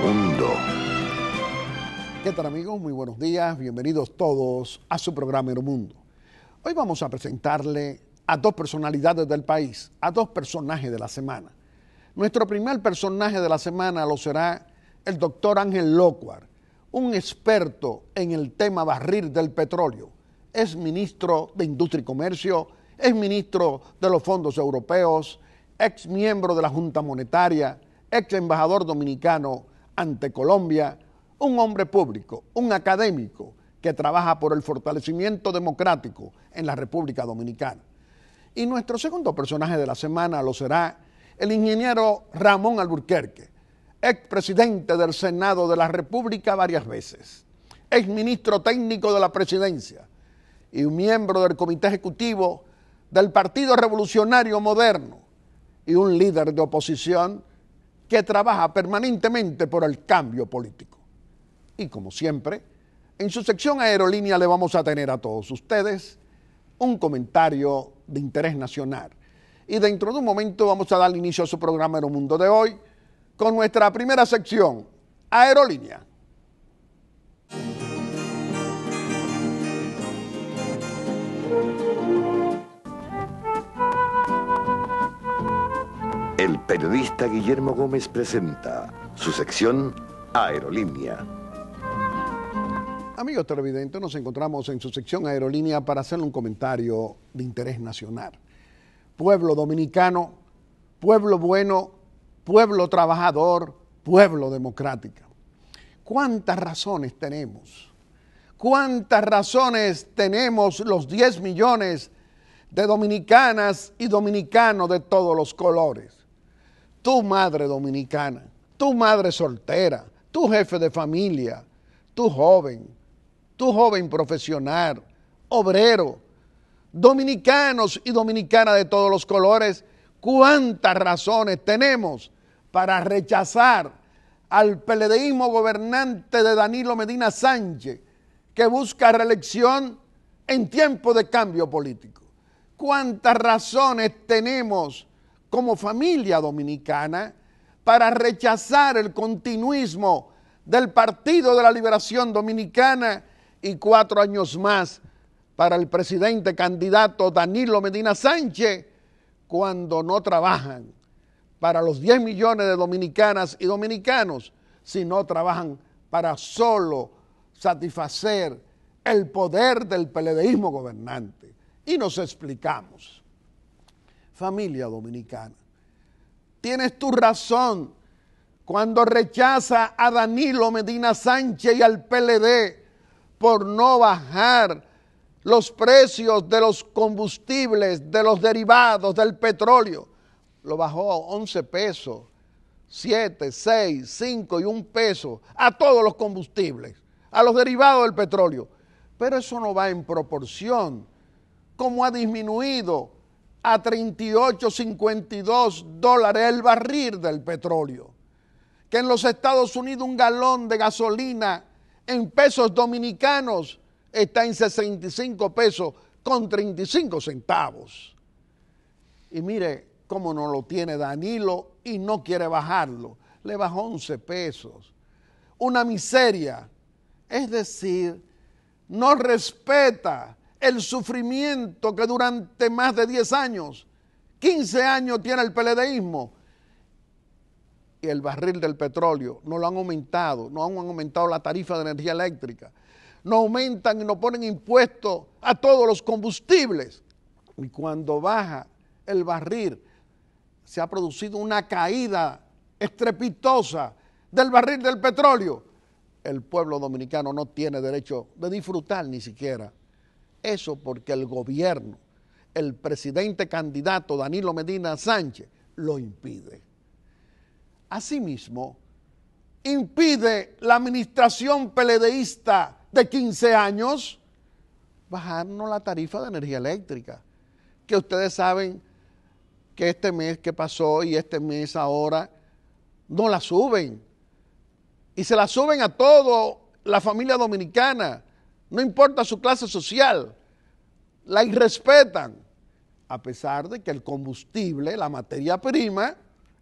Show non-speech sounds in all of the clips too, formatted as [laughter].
mundo. ¿Qué tal amigos? Muy buenos días, bienvenidos todos a su programa Mundo. Hoy vamos a presentarle a dos personalidades del país, a dos personajes de la semana. Nuestro primer personaje de la semana lo será el doctor Ángel Locuar, un experto en el tema barril del petróleo. Es ministro de Industria y Comercio, es ministro de los fondos europeos, ex miembro de la Junta Monetaria, ex embajador dominicano ante Colombia un hombre público, un académico que trabaja por el fortalecimiento democrático en la República Dominicana. Y nuestro segundo personaje de la semana lo será el ingeniero Ramón Alburquerque, expresidente del Senado de la República varias veces, ex ministro técnico de la presidencia y un miembro del Comité Ejecutivo del Partido Revolucionario Moderno y un líder de oposición que trabaja permanentemente por el cambio político. Y como siempre, en su sección aerolínea le vamos a tener a todos ustedes un comentario de interés nacional. Y dentro de un momento vamos a dar inicio a su programa Aeromundo de hoy con nuestra primera sección, Aerolínea. periodista Guillermo Gómez presenta su sección Aerolínea. Amigos televidentes, nos encontramos en su sección Aerolínea para hacerle un comentario de interés nacional. Pueblo dominicano, pueblo bueno, pueblo trabajador, pueblo democrático. ¿Cuántas razones tenemos? ¿Cuántas razones tenemos los 10 millones de dominicanas y dominicanos de todos los colores? tu madre dominicana, tu madre soltera, tu jefe de familia, tu joven, tu joven profesional, obrero, dominicanos y dominicanas de todos los colores, cuántas razones tenemos para rechazar al peledeísmo gobernante de Danilo Medina Sánchez, que busca reelección en tiempo de cambio político. ¿Cuántas razones tenemos como familia dominicana para rechazar el continuismo del Partido de la Liberación Dominicana y cuatro años más para el presidente candidato Danilo Medina Sánchez cuando no trabajan para los 10 millones de dominicanas y dominicanos, sino trabajan para solo satisfacer el poder del peledeísmo gobernante. Y nos explicamos familia dominicana. Tienes tu razón cuando rechaza a Danilo Medina Sánchez y al PLD por no bajar los precios de los combustibles, de los derivados, del petróleo. Lo bajó a 11 pesos, 7, 6, 5 y 1 peso a todos los combustibles, a los derivados del petróleo. Pero eso no va en proporción. Como ha disminuido a 38.52 dólares el barril del petróleo. Que en los Estados Unidos un galón de gasolina en pesos dominicanos está en 65 pesos con 35 centavos. Y mire cómo no lo tiene Danilo y no quiere bajarlo. Le bajó 11 pesos. Una miseria. Es decir, no respeta el sufrimiento que durante más de 10 años, 15 años tiene el peledeísmo. Y el barril del petróleo no lo han aumentado, no han aumentado la tarifa de energía eléctrica, no aumentan y no ponen impuestos a todos los combustibles. Y cuando baja el barril, se ha producido una caída estrepitosa del barril del petróleo. El pueblo dominicano no tiene derecho de disfrutar ni siquiera eso porque el gobierno, el presidente candidato Danilo Medina Sánchez, lo impide. Asimismo, impide la administración peledeísta de 15 años bajarnos la tarifa de energía eléctrica, que ustedes saben que este mes que pasó y este mes ahora no la suben. Y se la suben a todo la familia dominicana no importa su clase social, la irrespetan, a pesar de que el combustible, la materia prima,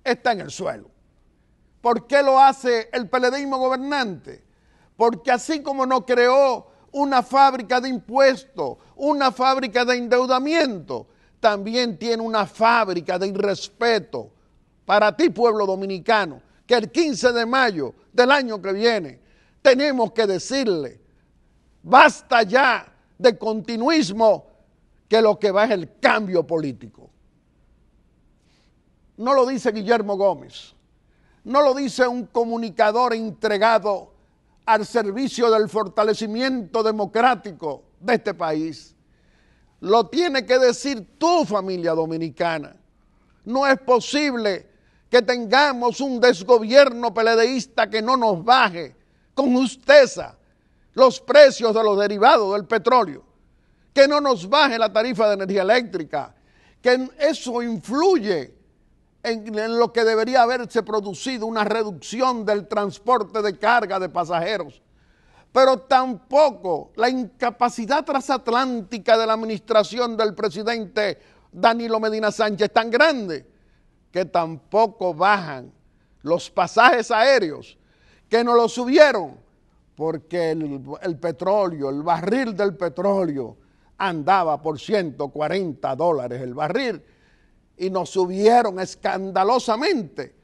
está en el suelo. ¿Por qué lo hace el peledeísmo gobernante? Porque así como no creó una fábrica de impuestos, una fábrica de endeudamiento, también tiene una fábrica de irrespeto para ti, pueblo dominicano, que el 15 de mayo del año que viene tenemos que decirle Basta ya de continuismo que lo que va es el cambio político. No lo dice Guillermo Gómez, no lo dice un comunicador entregado al servicio del fortalecimiento democrático de este país. Lo tiene que decir tu familia dominicana. No es posible que tengamos un desgobierno peledeísta que no nos baje con justeza los precios de los derivados del petróleo, que no nos baje la tarifa de energía eléctrica, que eso influye en, lo que debería haberse producido una reducción del transporte de carga de pasajeros. Pero tampoco la incapacidad transatlántica de la administración del presidente Danilo Medina Sánchez tan grande que tampoco bajan los pasajes aéreos, que no los subieron porque el, petróleo, el barril del petróleo andaba por 140 dólares el barril y nos subieron escandalosamente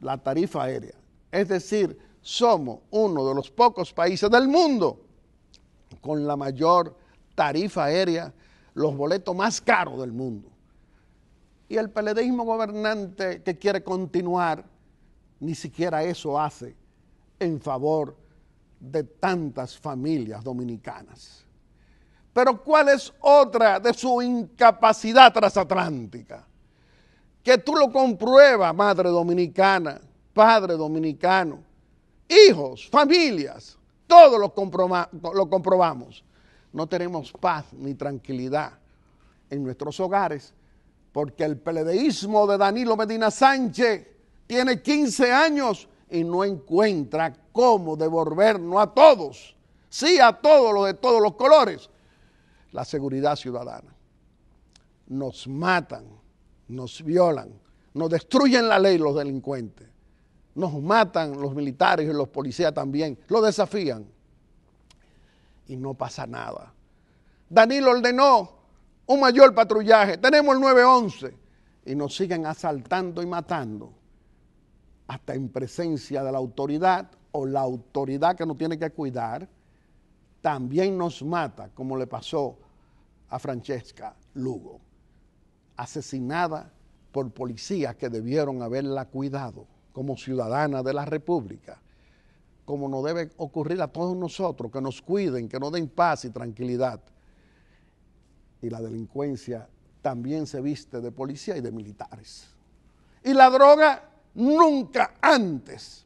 la tarifa aérea. Es decir, somos uno de los pocos países del mundo con la mayor tarifa aérea, los boletos más caros del mundo. Y el peledeísmo gobernante que quiere continuar, ni siquiera eso hace en favor de tantas familias dominicanas. Pero ¿cuál es otra de su incapacidad transatlántica? Que tú lo compruebas, madre dominicana, padre dominicano, hijos, familias, todos lo, lo comprobamos. No tenemos paz ni tranquilidad en nuestros hogares porque el peledeísmo de Danilo Medina Sánchez tiene 15 años y no encuentra cómo devolvernos a todos, sí a todos los de todos los colores, la seguridad ciudadana. Nos matan, nos violan, nos destruyen la ley los delincuentes, nos matan los militares y los policías también, los desafían y no pasa nada. Danilo ordenó un mayor patrullaje, tenemos el 911 y nos siguen asaltando y matando hasta en presencia de la autoridad o la autoridad que nos tiene que cuidar, también nos mata, como le pasó a Francesca Lugo, asesinada por policías que debieron haberla cuidado como ciudadana de la República, como nos debe ocurrir a todos nosotros, que nos cuiden, que nos den paz y tranquilidad. Y la delincuencia también se viste de policía y de militares. Y la droga Nunca antes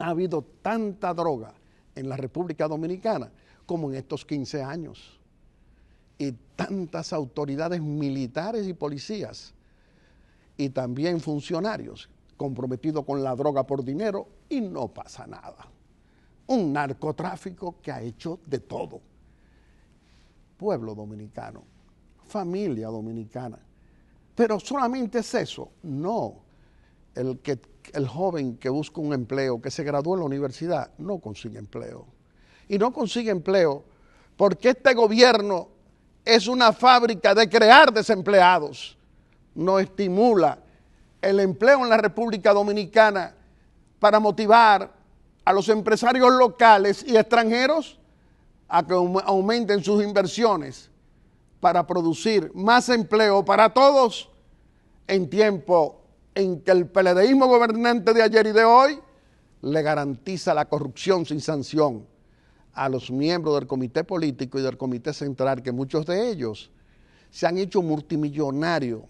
ha habido tanta droga en la República Dominicana como en estos 15 años. Y tantas autoridades militares y policías y también funcionarios comprometidos con la droga por dinero y no pasa nada. Un narcotráfico que ha hecho de todo. Pueblo dominicano, familia dominicana. Pero solamente es eso. No el, que, el joven que busca un empleo, que se graduó en la universidad, no consigue empleo. Y no consigue empleo porque este gobierno es una fábrica de crear desempleados. No estimula el empleo en la República Dominicana para motivar a los empresarios locales y extranjeros a que aumenten sus inversiones para producir más empleo para todos en tiempo en que el peledeísmo gobernante de ayer y de hoy le garantiza la corrupción sin sanción a los miembros del comité político y del comité central, que muchos de ellos se han hecho multimillonarios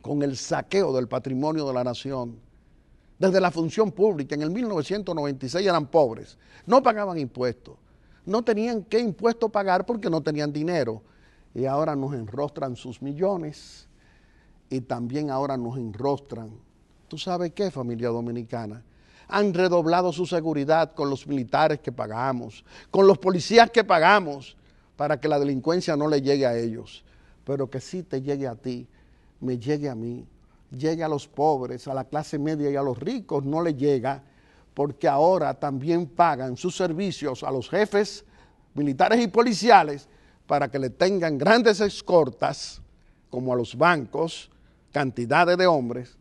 con el saqueo del patrimonio de la nación. Desde la función pública, en el 1996 eran pobres, no pagaban impuestos, no tenían qué impuesto pagar porque no tenían dinero y ahora nos enrostran sus millones y también ahora nos enrostran. ¿Tú sabes qué, familia dominicana? Han redoblado su seguridad con los militares que pagamos, con los policías que pagamos, para que la delincuencia no le llegue a ellos, pero que sí te llegue a ti, me llegue a mí, llegue a los pobres, a la clase media y a los ricos, no le llega, porque ahora también pagan sus servicios a los jefes militares y policiales para que le tengan grandes escortas, como a los bancos, cantidades de hombres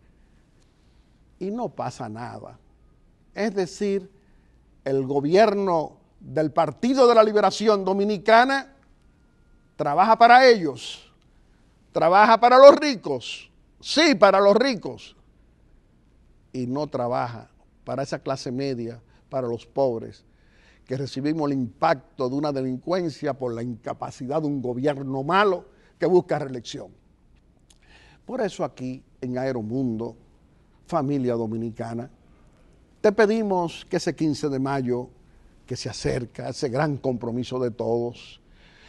y no pasa nada. Es decir, el gobierno del Partido de la Liberación Dominicana trabaja para ellos, trabaja para los ricos, sí, para los ricos, y no trabaja para esa clase media, para los pobres, que recibimos el impacto de una delincuencia por la incapacidad de un gobierno malo que busca reelección. Por eso aquí en Aeromundo, familia dominicana, te pedimos que ese 15 de mayo que se acerca, ese gran compromiso de todos,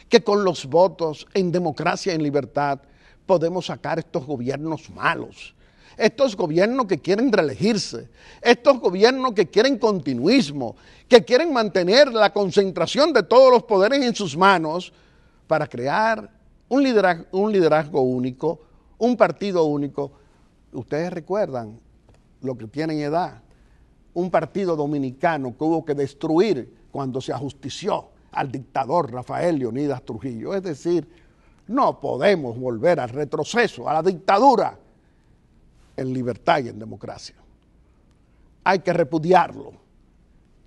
que con los votos en democracia y en libertad podemos sacar estos gobiernos malos, estos gobiernos que quieren reelegirse, estos gobiernos que quieren continuismo, que quieren mantener la concentración de todos los poderes en sus manos para crear un un liderazgo único un partido único. Ustedes recuerdan lo que tienen edad, un partido dominicano que hubo que destruir cuando se ajustició al dictador Rafael Leonidas Trujillo. Es decir, no podemos volver al retroceso, a la dictadura en libertad y en democracia. Hay que repudiarlo.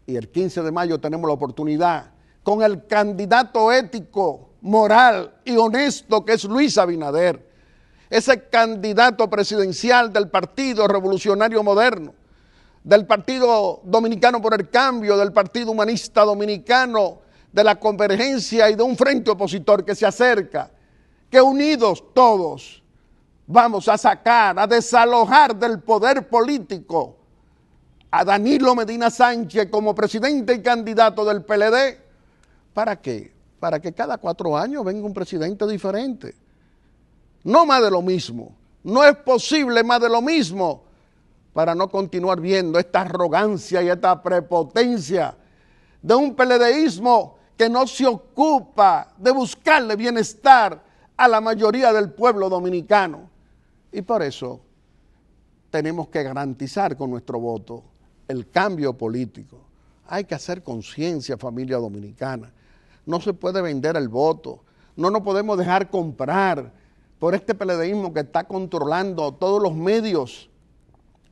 Y el 15 de mayo tenemos la oportunidad con el candidato ético, moral y honesto que es Luis Abinader ese candidato presidencial del Partido Revolucionario Moderno, del Partido Dominicano por el Cambio, del Partido Humanista Dominicano, de la convergencia y de un frente opositor que se acerca, que unidos todos vamos a sacar, a desalojar del poder político a Danilo Medina Sánchez como presidente y candidato del PLD. ¿Para qué? Para que cada cuatro años venga un presidente diferente no más de lo mismo. No es posible más de lo mismo para no continuar viendo esta arrogancia y esta prepotencia de un peledeísmo que no se ocupa de buscarle bienestar a la mayoría del pueblo dominicano. Y por eso tenemos que garantizar con nuestro voto el cambio político. Hay que hacer conciencia, familia dominicana. No se puede vender el voto. No nos podemos dejar comprar por este peledeísmo que está controlando todos los medios.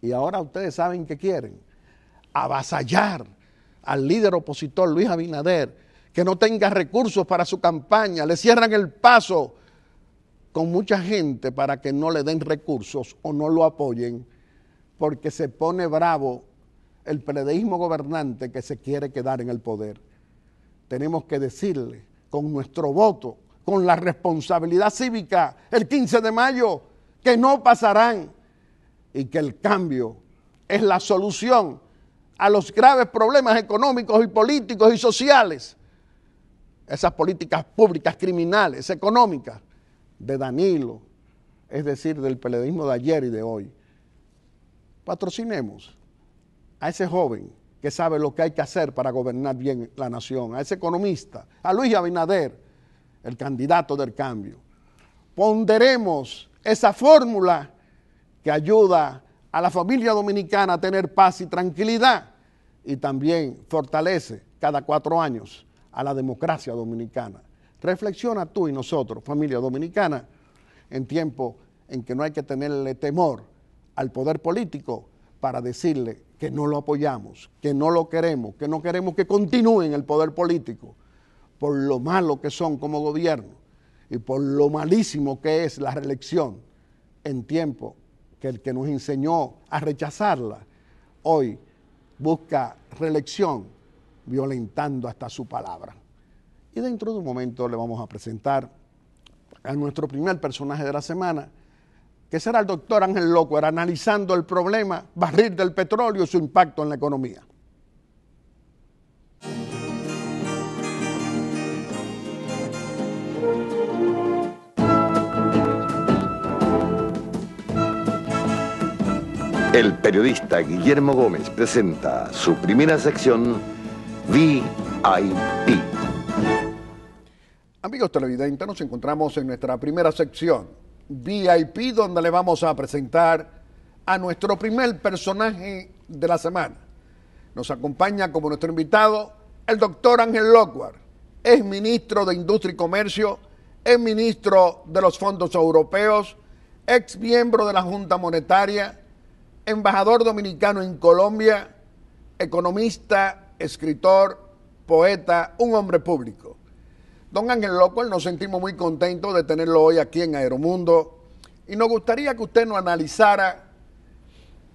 Y ahora ustedes saben qué quieren. Avasallar al líder opositor Luis Abinader, que no tenga recursos para su campaña. Le cierran el paso con mucha gente para que no le den recursos o no lo apoyen, porque se pone bravo el peledeísmo gobernante que se quiere quedar en el poder. Tenemos que decirle con nuestro voto con la responsabilidad cívica el 15 de mayo, que no pasarán y que el cambio es la solución a los graves problemas económicos y políticos y sociales, esas políticas públicas, criminales, económicas, de Danilo, es decir, del periodismo de ayer y de hoy. Patrocinemos a ese joven que sabe lo que hay que hacer para gobernar bien la nación, a ese economista, a Luis Abinader, el candidato del cambio. Ponderemos esa fórmula que ayuda a la familia dominicana a tener paz y tranquilidad y también fortalece cada cuatro años a la democracia dominicana. Reflexiona tú y nosotros, familia dominicana, en tiempo en que no hay que tenerle temor al poder político para decirle que no lo apoyamos, que no lo queremos, que no queremos que continúe en el poder político por lo malo que son como gobierno y por lo malísimo que es la reelección en tiempo que el que nos enseñó a rechazarla, hoy busca reelección violentando hasta su palabra. Y dentro de un momento le vamos a presentar a nuestro primer personaje de la semana, que será el doctor Ángel Loco, analizando el problema barril del petróleo y su impacto en la economía. El periodista Guillermo Gómez presenta su primera sección VIP. Amigos televidentes, nos encontramos en nuestra primera sección VIP donde le vamos a presentar a nuestro primer personaje de la semana. Nos acompaña como nuestro invitado el doctor Ángel Lockward. Es ministro de Industria y Comercio, es ministro de los fondos europeos, ex miembro de la Junta Monetaria, embajador dominicano en Colombia, economista, escritor, poeta, un hombre público. Don Ángel Loco, nos sentimos muy contentos de tenerlo hoy aquí en Aeromundo y nos gustaría que usted nos analizara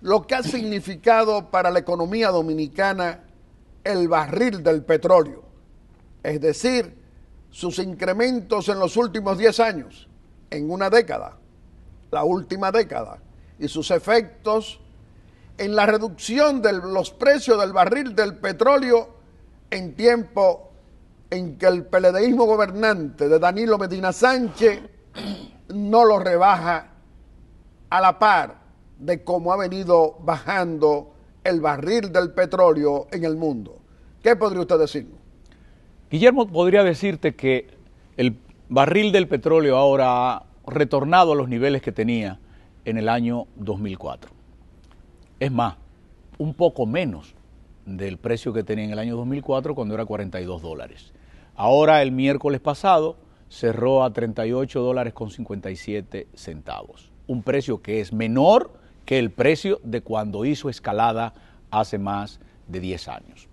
lo que ha significado para la economía dominicana el barril del petróleo, es decir, sus incrementos en los últimos 10 años, en una década, la última década y sus efectos en la reducción de los precios del barril del petróleo en tiempo en que el peledeísmo gobernante de Danilo Medina Sánchez no lo rebaja a la par de cómo ha venido bajando el barril del petróleo en el mundo. ¿Qué podría usted decir? Guillermo, podría decirte que el barril del petróleo ahora ha retornado a los niveles que tenía en el año 2004. Es más, un poco menos del precio que tenía en el año 2004 cuando era 42 dólares. Ahora el miércoles pasado cerró a 38 dólares con 57 centavos, un precio que es menor que el precio de cuando hizo escalada hace más de 10 años.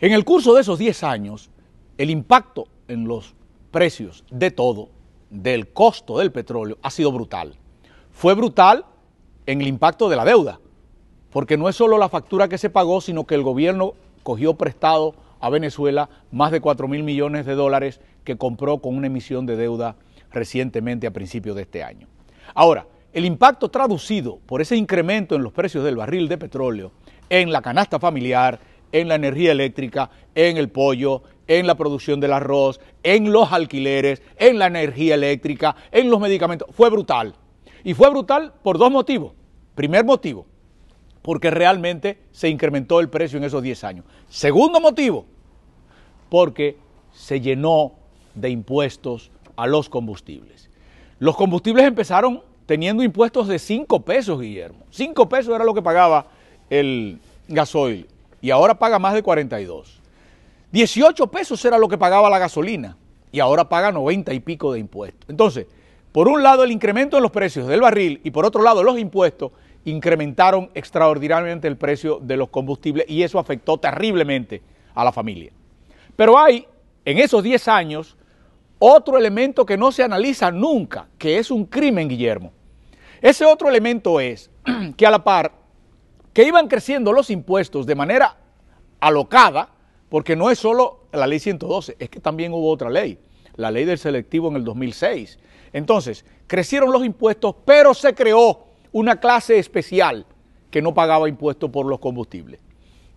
En el curso de esos 10 años, el impacto en los precios de todo, del costo del petróleo, ha sido brutal fue brutal en el impacto de la deuda, porque no es solo la factura que se pagó, sino que el gobierno cogió prestado a Venezuela más de 4 mil millones de dólares que compró con una emisión de deuda recientemente a principios de este año. Ahora, el impacto traducido por ese incremento en los precios del barril de petróleo, en la canasta familiar, en la energía eléctrica, en el pollo, en la producción del arroz, en los alquileres, en la energía eléctrica, en los medicamentos, fue brutal. Y fue brutal por dos motivos. Primer motivo, porque realmente se incrementó el precio en esos 10 años. Segundo motivo, porque se llenó de impuestos a los combustibles. Los combustibles empezaron teniendo impuestos de 5 pesos, Guillermo. 5 pesos era lo que pagaba el gasoil y ahora paga más de 42. 18 pesos era lo que pagaba la gasolina y ahora paga 90 y pico de impuestos. Entonces, por un lado, el incremento en los precios del barril y por otro lado, los impuestos incrementaron extraordinariamente el precio de los combustibles y eso afectó terriblemente a la familia. Pero hay, en esos 10 años, otro elemento que no se analiza nunca, que es un crimen, Guillermo. Ese otro elemento es [clears throat] que a la par que iban creciendo los impuestos de manera alocada, porque no es solo la ley 112, es que también hubo otra ley, la ley del selectivo en el 2006, entonces, crecieron los impuestos, pero se creó una clase especial que no pagaba impuestos por los combustibles.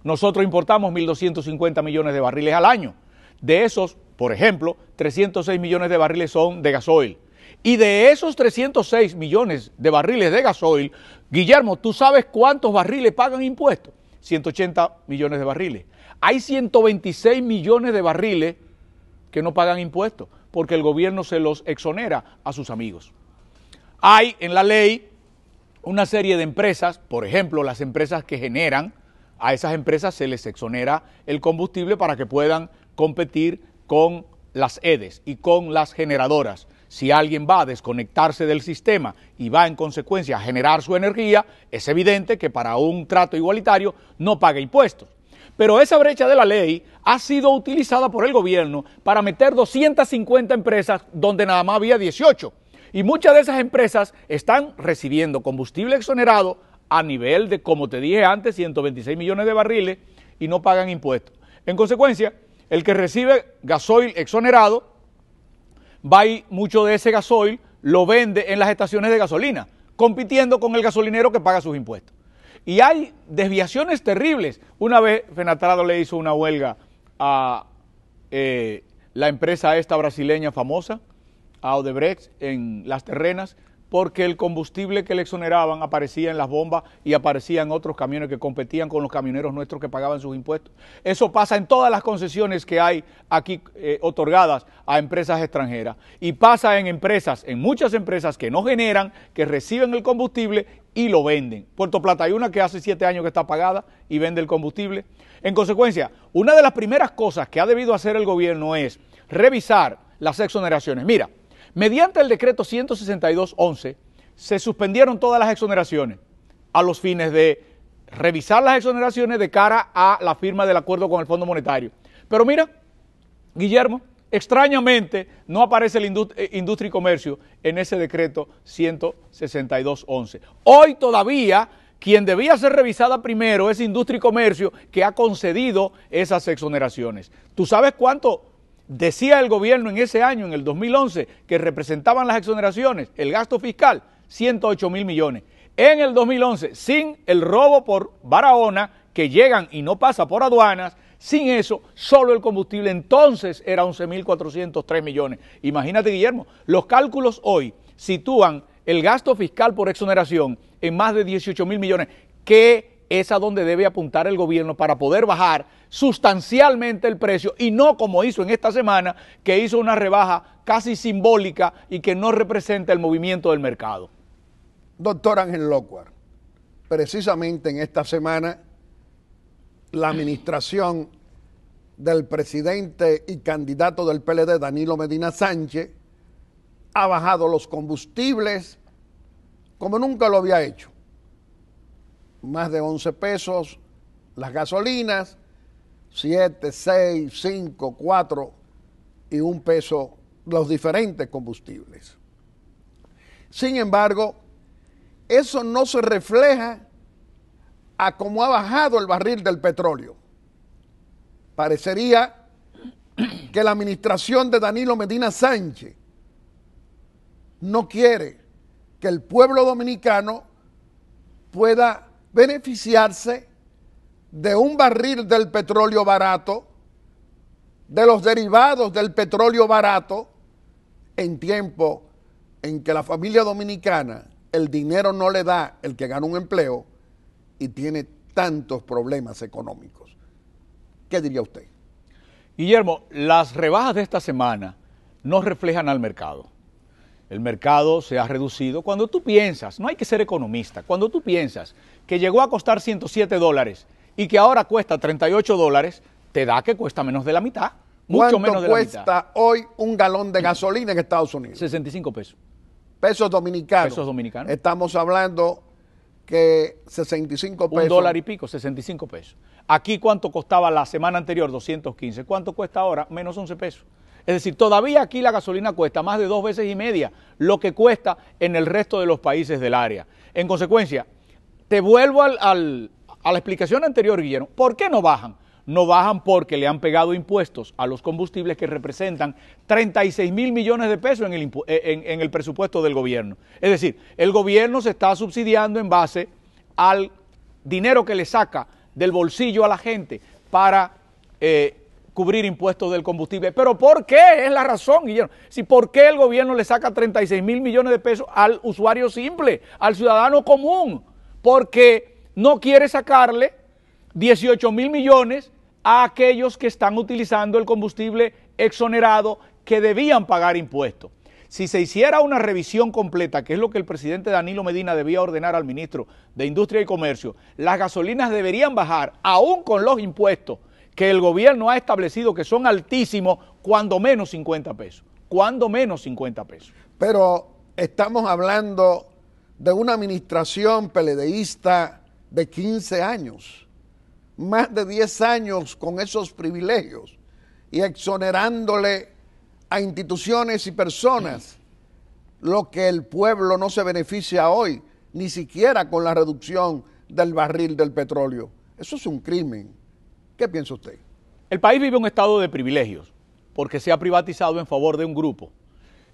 Nosotros importamos 1.250 millones de barriles al año. De esos, por ejemplo, 306 millones de barriles son de gasoil. Y de esos 306 millones de barriles de gasoil, Guillermo, ¿tú sabes cuántos barriles pagan impuestos? 180 millones de barriles. Hay 126 millones de barriles que no pagan impuestos porque el gobierno se los exonera a sus amigos. Hay en la ley una serie de empresas, por ejemplo, las empresas que generan, a esas empresas se les exonera el combustible para que puedan competir con las EDES y con las generadoras. Si alguien va a desconectarse del sistema y va en consecuencia a generar su energía, es evidente que para un trato igualitario no paga impuestos. Pero esa brecha de la ley ha sido utilizada por el gobierno para meter 250 empresas donde nada más había 18. Y muchas de esas empresas están recibiendo combustible exonerado a nivel de, como te dije antes, 126 millones de barriles y no pagan impuestos. En consecuencia, el que recibe gasoil exonerado va y mucho de ese gasoil lo vende en las estaciones de gasolina, compitiendo con el gasolinero que paga sus impuestos. Y hay desviaciones terribles. Una vez Fenatrado le hizo una huelga a eh, la empresa esta brasileña famosa, a Odebrecht, en Las Terrenas, porque el combustible que le exoneraban aparecía en las bombas y aparecía en otros camiones que competían con los camioneros nuestros que pagaban sus impuestos. Eso pasa en todas las concesiones que hay aquí eh, otorgadas a empresas extranjeras y pasa en empresas, en muchas empresas que no generan, que reciben el combustible y lo venden. Puerto Plata hay una que hace siete años que está pagada y vende el combustible. En consecuencia, una de las primeras cosas que ha debido hacer el gobierno es revisar las exoneraciones. Mira, Mediante el decreto 162.11 se suspendieron todas las exoneraciones a los fines de revisar las exoneraciones de cara a la firma del acuerdo con el Fondo Monetario. Pero mira, Guillermo, extrañamente no aparece la eh, industria y comercio en ese decreto 162.11. Hoy todavía quien debía ser revisada primero es industria y comercio que ha concedido esas exoneraciones. ¿Tú sabes cuánto decía el gobierno en ese año, en el 2011, que representaban las exoneraciones, el gasto fiscal, 108 mil millones. En el 2011, sin el robo por Barahona, que llegan y no pasa por aduanas, sin eso, solo el combustible entonces era 11.403 millones. Imagínate, Guillermo, los cálculos hoy sitúan el gasto fiscal por exoneración en más de 18 mil millones. ¿Qué es a donde debe apuntar el gobierno para poder bajar sustancialmente el precio y no como hizo en esta semana, que hizo una rebaja casi simbólica y que no representa el movimiento del mercado. Doctor Ángel Locuar, precisamente en esta semana la administración del presidente y candidato del PLD, Danilo Medina Sánchez, ha bajado los combustibles como nunca lo había hecho más de 11 pesos las gasolinas, 7, 6, 5, 4 y un peso los diferentes combustibles. Sin embargo, eso no se refleja a cómo ha bajado el barril del petróleo. Parecería que la administración de Danilo Medina Sánchez no quiere que el pueblo dominicano pueda beneficiarse de un barril del petróleo barato, de los derivados del petróleo barato, en tiempo en que la familia dominicana el dinero no le da el que gana un empleo y tiene tantos problemas económicos. ¿Qué diría usted? Guillermo, las rebajas de esta semana no reflejan al mercado. El mercado se ha reducido. Cuando tú piensas, no hay que ser economista, cuando tú piensas que llegó a costar 107 dólares y que ahora cuesta 38 dólares, te da que cuesta menos de la mitad. Mucho menos de la mitad. hoy un galón de gasolina en Estados Unidos? 65 pesos. Pesos dominicanos. Pesos dominicanos. Estamos hablando que 65 pesos. Un dólar y pico, 65 pesos. Aquí cuánto costaba la semana anterior, 215. ¿Cuánto cuesta ahora? Menos 11 pesos. Es decir, todavía aquí la gasolina cuesta más de dos veces y media lo que cuesta en el resto de los países del área. En consecuencia, te vuelvo a la explicación anterior, Guillermo. ¿Por qué no bajan? No bajan porque le han pegado impuestos a los combustibles que representan 36 mil millones de pesos eh, en el, presupuesto del gobierno. Es decir, el gobierno se está subsidiando en base al dinero que le saca del bolsillo a la gente para eh, cubrir impuestos del combustible. Pero ¿por qué? Es la razón, Guillermo. Si por qué el gobierno le saca 36 mil millones de pesos al usuario simple, al ciudadano común porque no quiere sacarle 18 mil millones a aquellos que están utilizando el combustible exonerado que debían pagar impuestos. Si se hiciera una revisión completa, que es lo que el presidente Danilo Medina debía ordenar al ministro de Industria y Comercio, las gasolinas deberían bajar, aún con los impuestos que el gobierno ha establecido que son altísimos, cuando menos 50 pesos. Cuando menos 50 pesos. Pero estamos hablando de una administración peledeísta de 15 años, más de 10 años con esos privilegios y exonerándole a instituciones y personas lo que el pueblo no se beneficia hoy, ni siquiera con la reducción del barril del petróleo. Eso es un crimen. ¿Qué piensa usted? El país vive un estado de privilegios porque se ha privatizado en favor de un grupo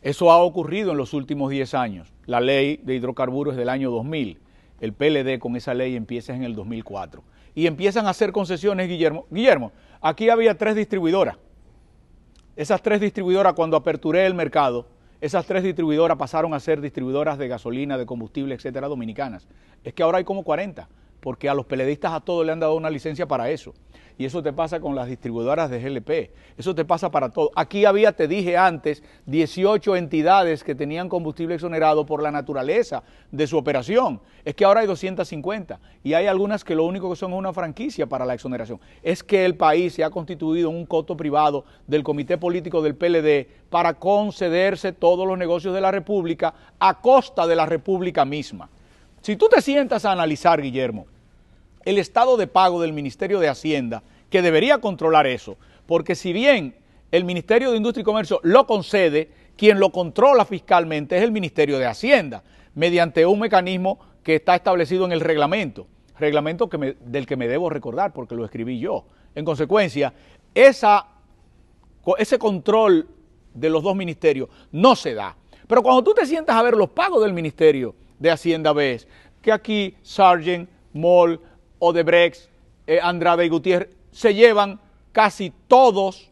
eso ha ocurrido en los últimos 10 años. La ley de hidrocarburos es del año 2000. El PLD con esa ley empieza en el 2004. Y empiezan a hacer concesiones, Guillermo. Guillermo, aquí había tres distribuidoras. Esas tres distribuidoras, cuando aperturé el mercado, esas tres distribuidoras pasaron a ser distribuidoras de gasolina, de combustible, etcétera, dominicanas. Es que ahora hay como 40, porque a los PLDistas a todos le han dado una licencia para eso. Y eso te pasa con las distribuidoras de GLP. Eso te pasa para todo. Aquí había, te dije antes, 18 entidades que tenían combustible exonerado por la naturaleza de su operación. Es que ahora hay 250 y hay algunas que lo único que son es una franquicia para la exoneración. Es que el país se ha constituido un coto privado del Comité Político del PLD para concederse todos los negocios de la República a costa de la República misma. Si tú te sientas a analizar, Guillermo, el estado de pago del Ministerio de Hacienda, que debería controlar eso, porque si bien el Ministerio de Industria y Comercio lo concede, quien lo controla fiscalmente es el Ministerio de Hacienda, mediante un mecanismo que está establecido en el reglamento, reglamento del que me debo recordar porque lo escribí yo. En consecuencia, esa, ese control de los dos ministerios no se da. Pero cuando tú te sientas a ver los pagos del Ministerio de Hacienda, ves que aquí Sargent, mall Odebrecht, eh, Andrade y Gutiérrez, se llevan casi todos,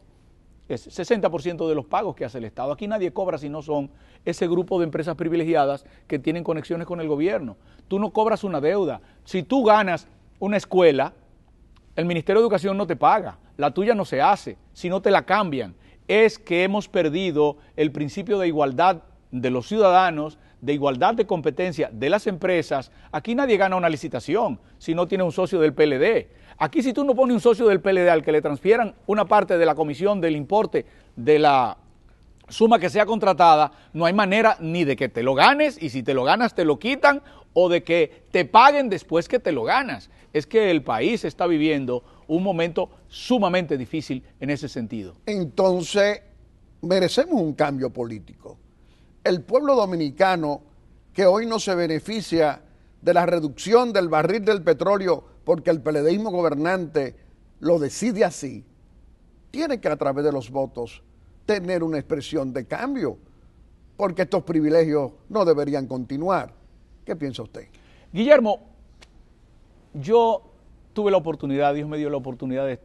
es 60% de los pagos que hace el Estado. Aquí nadie cobra si no son ese grupo de empresas privilegiadas que tienen conexiones con el gobierno. Tú no cobras una deuda. Si tú ganas una escuela, el Ministerio de Educación no te paga, la tuya no se hace, si no te la cambian. Es que hemos perdido el principio de igualdad de los ciudadanos de igualdad de competencia de las empresas, aquí nadie gana una licitación si no tiene un socio del PLD. Aquí si tú no pones un socio del PLD al que le transfieran una parte de la comisión del importe de la suma que sea contratada, no hay manera ni de que te lo ganes y si te lo ganas te lo quitan o de que te paguen después que te lo ganas. Es que el país está viviendo un momento sumamente difícil en ese sentido. Entonces, merecemos un cambio político el pueblo dominicano que hoy no se beneficia de la reducción del barril del petróleo porque el peledeísmo gobernante lo decide así, tiene que a través de los votos tener una expresión de cambio, porque estos privilegios no deberían continuar. ¿Qué piensa usted? Guillermo, yo tuve la oportunidad, Dios me dio la oportunidad de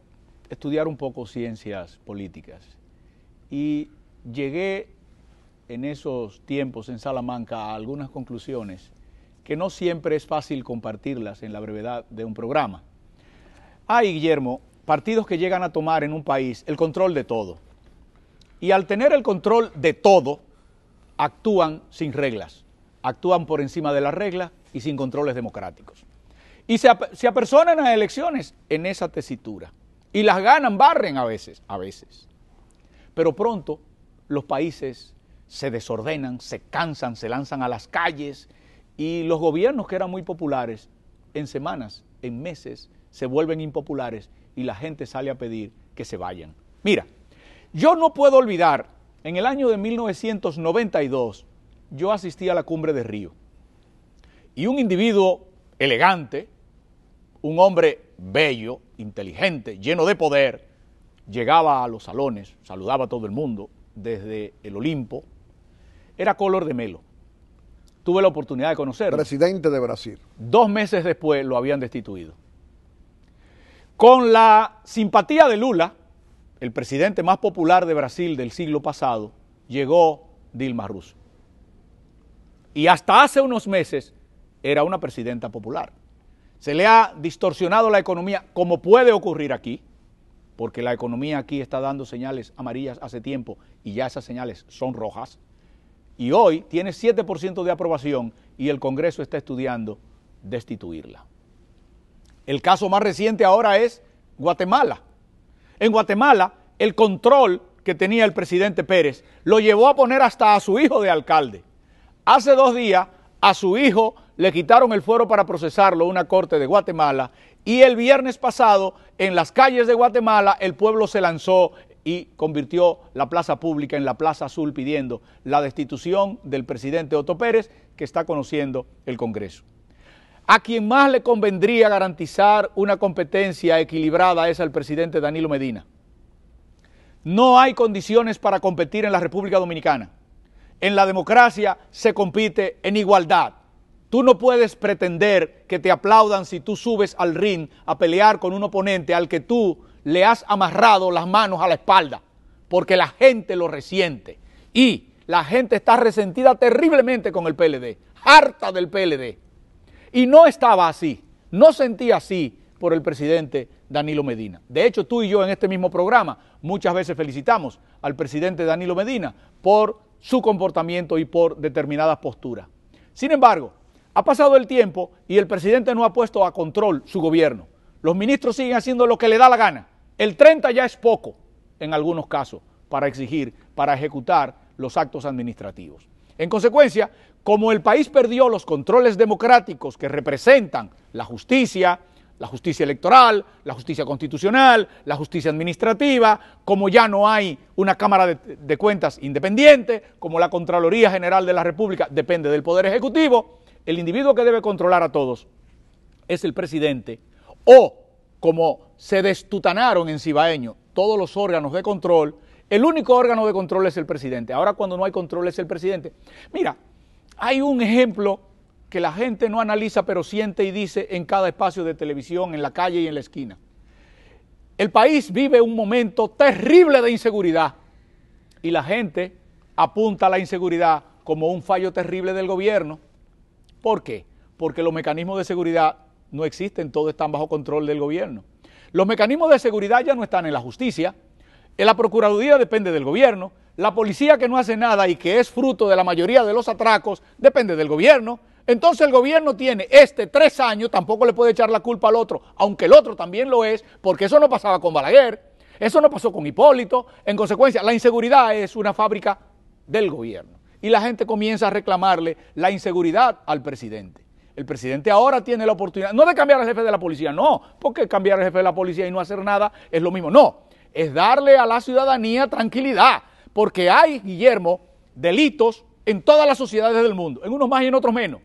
estudiar un poco ciencias políticas y llegué en esos tiempos en Salamanca algunas conclusiones que no siempre es fácil compartirlas en la brevedad de un programa. Hay, Guillermo, partidos que llegan a tomar en un país el control de todo. Y al tener el control de todo, actúan sin reglas, actúan por encima de las reglas y sin controles democráticos. Y se, apersonan a elecciones en esa tesitura. Y las ganan, barren a veces, a veces. Pero pronto los países se desordenan, se cansan, se lanzan a las calles y los gobiernos que eran muy populares en semanas, en meses, se vuelven impopulares y la gente sale a pedir que se vayan. Mira, yo no puedo olvidar, en el año de 1992 yo asistí a la cumbre de Río y un individuo elegante, un hombre bello, inteligente, lleno de poder, llegaba a los salones, saludaba a todo el mundo desde el Olimpo, era color de melo. Tuve la oportunidad de conocerlo. Presidente de Brasil. Dos meses después lo habían destituido. Con la simpatía de Lula, el presidente más popular de Brasil del siglo pasado, llegó Dilma Rousseff. Y hasta hace unos meses era una presidenta popular. Se le ha distorsionado la economía, como puede ocurrir aquí, porque la economía aquí está dando señales amarillas hace tiempo y ya esas señales son rojas y hoy tiene 7% de aprobación y el Congreso está estudiando destituirla. El caso más reciente ahora es Guatemala. En Guatemala, el control que tenía el presidente Pérez lo llevó a poner hasta a su hijo de alcalde. Hace dos días, a su hijo le quitaron el fuero para procesarlo una corte de Guatemala y el viernes pasado en las calles de Guatemala el pueblo se lanzó y convirtió la plaza pública en la plaza azul pidiendo la destitución del presidente Otto Pérez que está conociendo el Congreso. A quien más le convendría garantizar una competencia equilibrada es al presidente Danilo Medina. No hay condiciones para competir en la República Dominicana. En la democracia se compite en igualdad. Tú no puedes pretender que te aplaudan si tú subes al ring a pelear con un oponente al que tú le has amarrado las manos a la espalda, porque la gente lo resiente. Y la gente está resentida terriblemente con el PLD, harta del PLD. Y no estaba así, no sentía así por el presidente Danilo Medina. De hecho, tú y yo en este mismo programa muchas veces felicitamos al presidente Danilo Medina por su comportamiento y por determinadas posturas. Sin embargo, ha pasado el tiempo y el presidente no ha puesto a control su gobierno. Los ministros siguen haciendo lo que le da la gana. El 30 ya es poco en algunos casos para exigir, para ejecutar los actos administrativos. En consecuencia, como el país perdió los controles democráticos que representan la justicia, la justicia electoral, la justicia constitucional, la justicia administrativa, como ya no hay una Cámara de, Cuentas independiente, como la Contraloría General de la República depende del Poder Ejecutivo, el individuo que debe controlar a todos es el presidente o, como se destutanaron en Cibaeño todos los órganos de control. El único órgano de control es el presidente. Ahora cuando no hay control es el presidente. Mira, hay un ejemplo que la gente no analiza, pero siente y dice en cada espacio de televisión, en la calle y en la esquina. El país vive un momento terrible de inseguridad y la gente apunta a la inseguridad como un fallo terrible del gobierno. ¿Por qué? Porque los mecanismos de seguridad no existen, todos están bajo control del gobierno. Los mecanismos de seguridad ya no están en la justicia, en la Procuraduría depende del gobierno, la policía que no hace nada y que es fruto de la mayoría de los atracos depende del gobierno. Entonces el gobierno tiene este tres años, tampoco le puede echar la culpa al otro, aunque el otro también lo es, porque eso no pasaba con Balaguer, eso no pasó con Hipólito. En consecuencia, la inseguridad es una fábrica del gobierno y la gente comienza a reclamarle la inseguridad al presidente. El presidente ahora tiene la oportunidad, no de cambiar al jefe de la policía, no, porque cambiar al jefe de la policía y no hacer nada es lo mismo, no, es darle a la ciudadanía tranquilidad, porque hay, Guillermo, delitos en todas las sociedades del mundo, en unos más y en otros menos,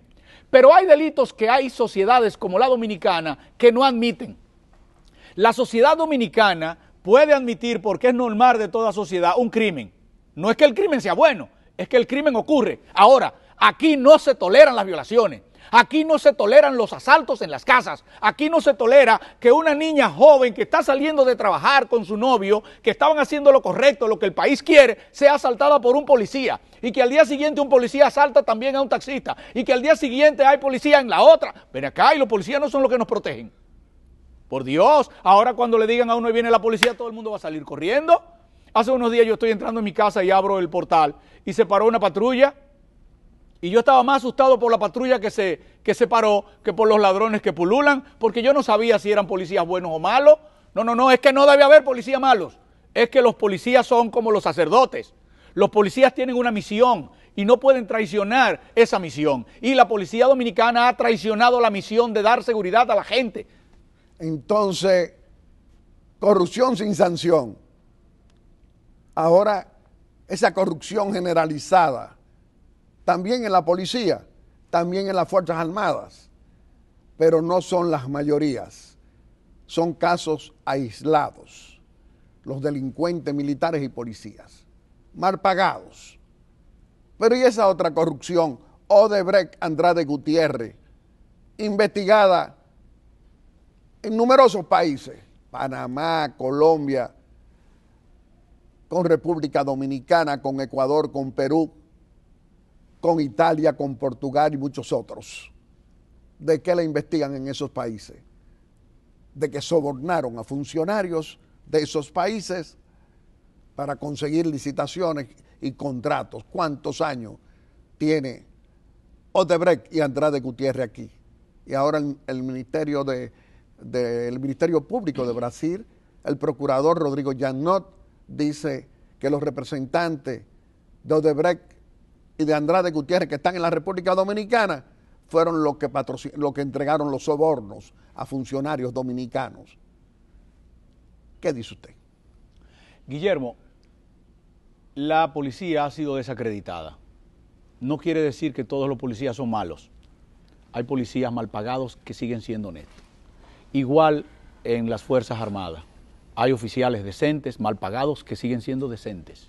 pero hay delitos que hay sociedades como la dominicana que no admiten. La sociedad dominicana puede admitir, porque es normal de toda sociedad, un crimen. No es que el crimen sea bueno, es que el crimen ocurre. Ahora, aquí no se toleran las violaciones. Aquí no se toleran los asaltos en las casas. Aquí no se tolera que una niña joven que está saliendo de trabajar con su novio, que estaban haciendo lo correcto, lo que el país quiere, sea asaltada por un policía. Y que al día siguiente un policía asalta también a un taxista. Y que al día siguiente hay policía en la otra. Ven acá y los policías no son los que nos protegen. Por Dios, ahora cuando le digan a uno y viene la policía, todo el mundo va a salir corriendo. Hace unos días yo estoy entrando en mi casa y abro el portal y se paró una patrulla y yo estaba más asustado por la patrulla que se, que se paró que por los ladrones que pululan, porque yo no sabía si eran policías buenos o malos. No, no, no, es que no debe haber policías malos. Es que los policías son como los sacerdotes. Los policías tienen una misión y no pueden traicionar esa misión. Y la policía dominicana ha traicionado la misión de dar seguridad a la gente. Entonces, corrupción sin sanción. Ahora, esa corrupción generalizada también en la policía, también en las Fuerzas Armadas, pero no son las mayorías, son casos aislados, los delincuentes militares y policías, mal pagados. Pero y esa otra corrupción, Odebrecht Andrade Gutiérrez, investigada en numerosos países, Panamá, Colombia, con República Dominicana, con Ecuador, con Perú, con Italia, con Portugal y muchos otros. ¿De qué la investigan en esos países? De que sobornaron a funcionarios de esos países para conseguir licitaciones y contratos. ¿Cuántos años tiene Odebrecht y Andrade Gutiérrez aquí? Y ahora el, el Ministerio de, el Ministerio Público de Brasil, el procurador Rodrigo Janot dice que los representantes de Odebrecht y de Andrade Gutiérrez, que están en la República Dominicana, fueron los que, que entregaron los sobornos a funcionarios dominicanos. ¿Qué dice usted? Guillermo, la policía ha sido desacreditada. No quiere decir que todos los policías son malos. Hay policías mal pagados que siguen siendo honestos. Igual en las Fuerzas Armadas. Hay oficiales decentes, mal pagados, que siguen siendo decentes.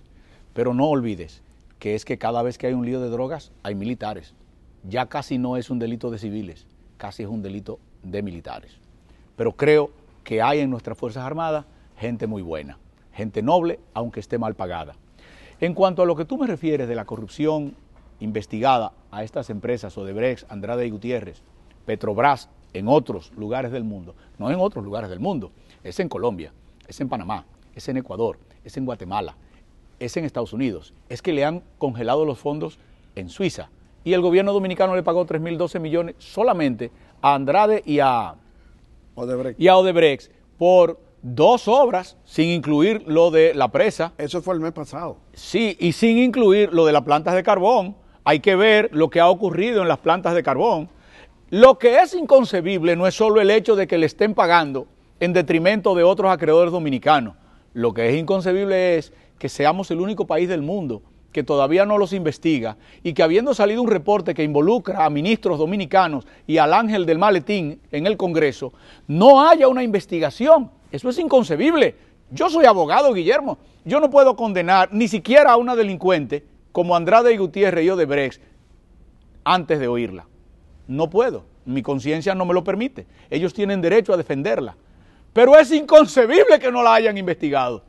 Pero no olvides que es que cada vez que hay un lío de drogas hay militares. Ya casi no es un delito de civiles, casi es un delito de militares. Pero creo que hay en nuestras Fuerzas Armadas gente muy buena, gente noble, aunque esté mal pagada. En cuanto a lo que tú me refieres de la corrupción investigada a estas empresas, Odebrecht, Andrade y Gutiérrez, Petrobras, en otros lugares del mundo, no en otros lugares del mundo, es en Colombia, es en Panamá, es en Ecuador, es en Guatemala, es en Estados Unidos, es que le han congelado los fondos en Suiza. Y el gobierno dominicano le pagó 3.012 millones solamente a Andrade y a Odebrecht, y a Odebrecht por dos obras, sin incluir lo de la presa. Eso fue el mes pasado. Sí, y sin incluir lo de las plantas de carbón. Hay que ver lo que ha ocurrido en las plantas de carbón. Lo que es inconcebible no es solo el hecho de que le estén pagando en detrimento de otros acreedores dominicanos. Lo que es inconcebible es que seamos el único país del mundo que todavía no los investiga y que habiendo salido un reporte que involucra a ministros dominicanos y al ángel del maletín en el Congreso, no haya una investigación. Eso es inconcebible. Yo soy abogado, Guillermo. Yo no puedo condenar ni siquiera a una delincuente como Andrade y Gutiérrez y Odebrecht antes de oírla. No puedo. Mi conciencia no me lo permite. Ellos tienen derecho a defenderla. Pero es inconcebible que no la hayan investigado.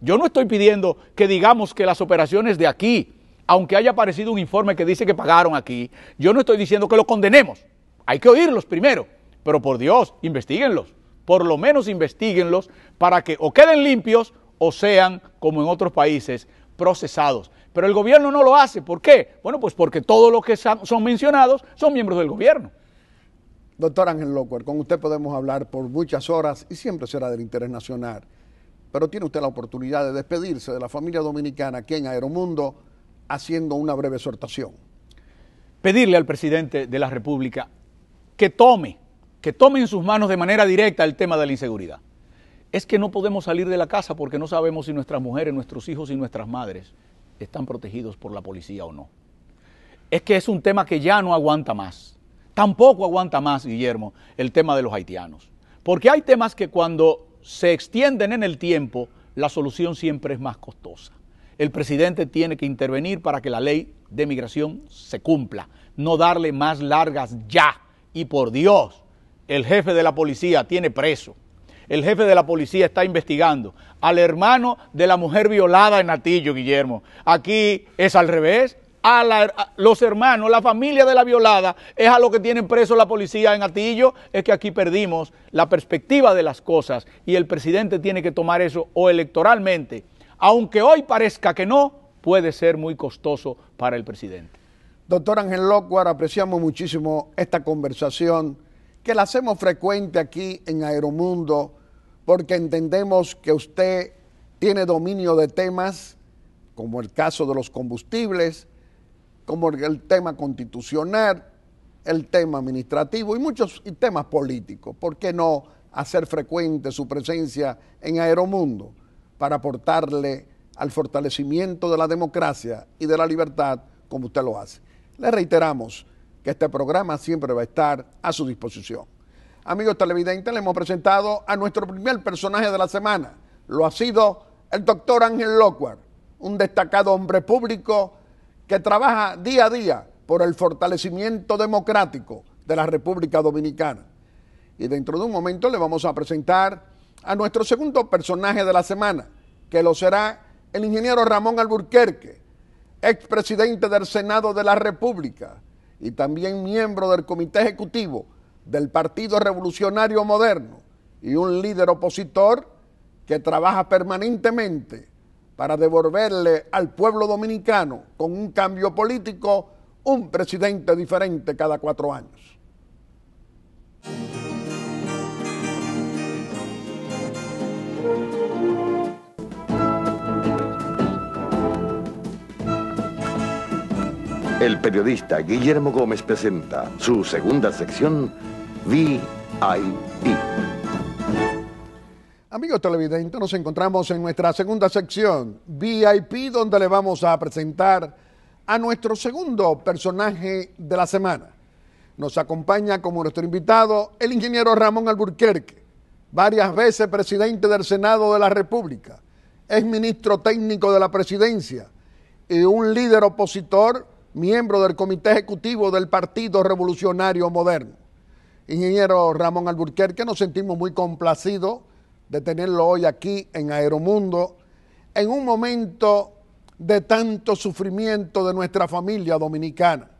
Yo no estoy pidiendo que digamos que las operaciones de aquí, aunque haya aparecido un informe que dice que pagaron aquí, yo no estoy diciendo que lo condenemos. Hay que oírlos primero, pero por Dios, investiguenlos. Por lo menos investiguenlos para que o queden limpios o sean, como en otros países, procesados. Pero el gobierno no lo hace. ¿Por qué? Bueno, pues porque todos los que son mencionados son miembros del gobierno. Doctor Ángel Locuer, con usted podemos hablar por muchas horas y siempre será del interés nacional pero tiene usted la oportunidad de despedirse de la familia dominicana aquí en Aeromundo haciendo una breve exhortación. Pedirle al presidente de la República que tome, que tome en sus manos de manera directa el tema de la inseguridad. Es que no podemos salir de la casa porque no sabemos si nuestras mujeres, nuestros hijos y nuestras madres están protegidos por la policía o no. Es que es un tema que ya no aguanta más. Tampoco aguanta más, Guillermo, el tema de los haitianos. Porque hay temas que cuando se extienden en el tiempo, la solución siempre es más costosa. El presidente tiene que intervenir para que la ley de migración se cumpla, no darle más largas ya. Y por Dios, el jefe de la policía tiene preso. El jefe de la policía está investigando al hermano de la mujer violada en Atillo, Guillermo. Aquí es al revés a, los hermanos, la familia de la violada, es a lo que tienen preso la policía en Atillo, es que aquí perdimos la perspectiva de las cosas y el presidente tiene que tomar eso o electoralmente, aunque hoy parezca que no, puede ser muy costoso para el presidente. Doctor Ángel Locuar, apreciamos muchísimo esta conversación que la hacemos frecuente aquí en Aeromundo porque entendemos que usted tiene dominio de temas como el caso de los combustibles, como el tema constitucional, el tema administrativo y muchos temas políticos. ¿Por qué no hacer frecuente su presencia en Aeromundo para aportarle al fortalecimiento de la democracia y de la libertad como usted lo hace? Le reiteramos que este programa siempre va a estar a su disposición. Amigos televidentes, le hemos presentado a nuestro primer personaje de la semana. Lo ha sido el doctor Ángel Lockward, un destacado hombre público que trabaja día a día por el fortalecimiento democrático de la República Dominicana. Y dentro de un momento le vamos a presentar a nuestro segundo personaje de la semana, que lo será el ingeniero Ramón Alburquerque, expresidente del Senado de la República y también miembro del Comité Ejecutivo del Partido Revolucionario Moderno y un líder opositor que trabaja permanentemente para devolverle al pueblo dominicano, con un cambio político, un presidente diferente cada cuatro años. El periodista Guillermo Gómez presenta su segunda sección, VIP. Amigos televidentes, nos encontramos en nuestra segunda sección, VIP, donde le vamos a presentar a nuestro segundo personaje de la semana. Nos acompaña como nuestro invitado el ingeniero Ramón Alburquerque, varias veces presidente del Senado de la República, es ministro técnico de la presidencia y un líder opositor, miembro del Comité Ejecutivo del Partido Revolucionario Moderno. Ingeniero Ramón Alburquerque, nos sentimos muy complacidos de tenerlo hoy aquí en Aeromundo, en un momento de tanto sufrimiento de nuestra familia dominicana.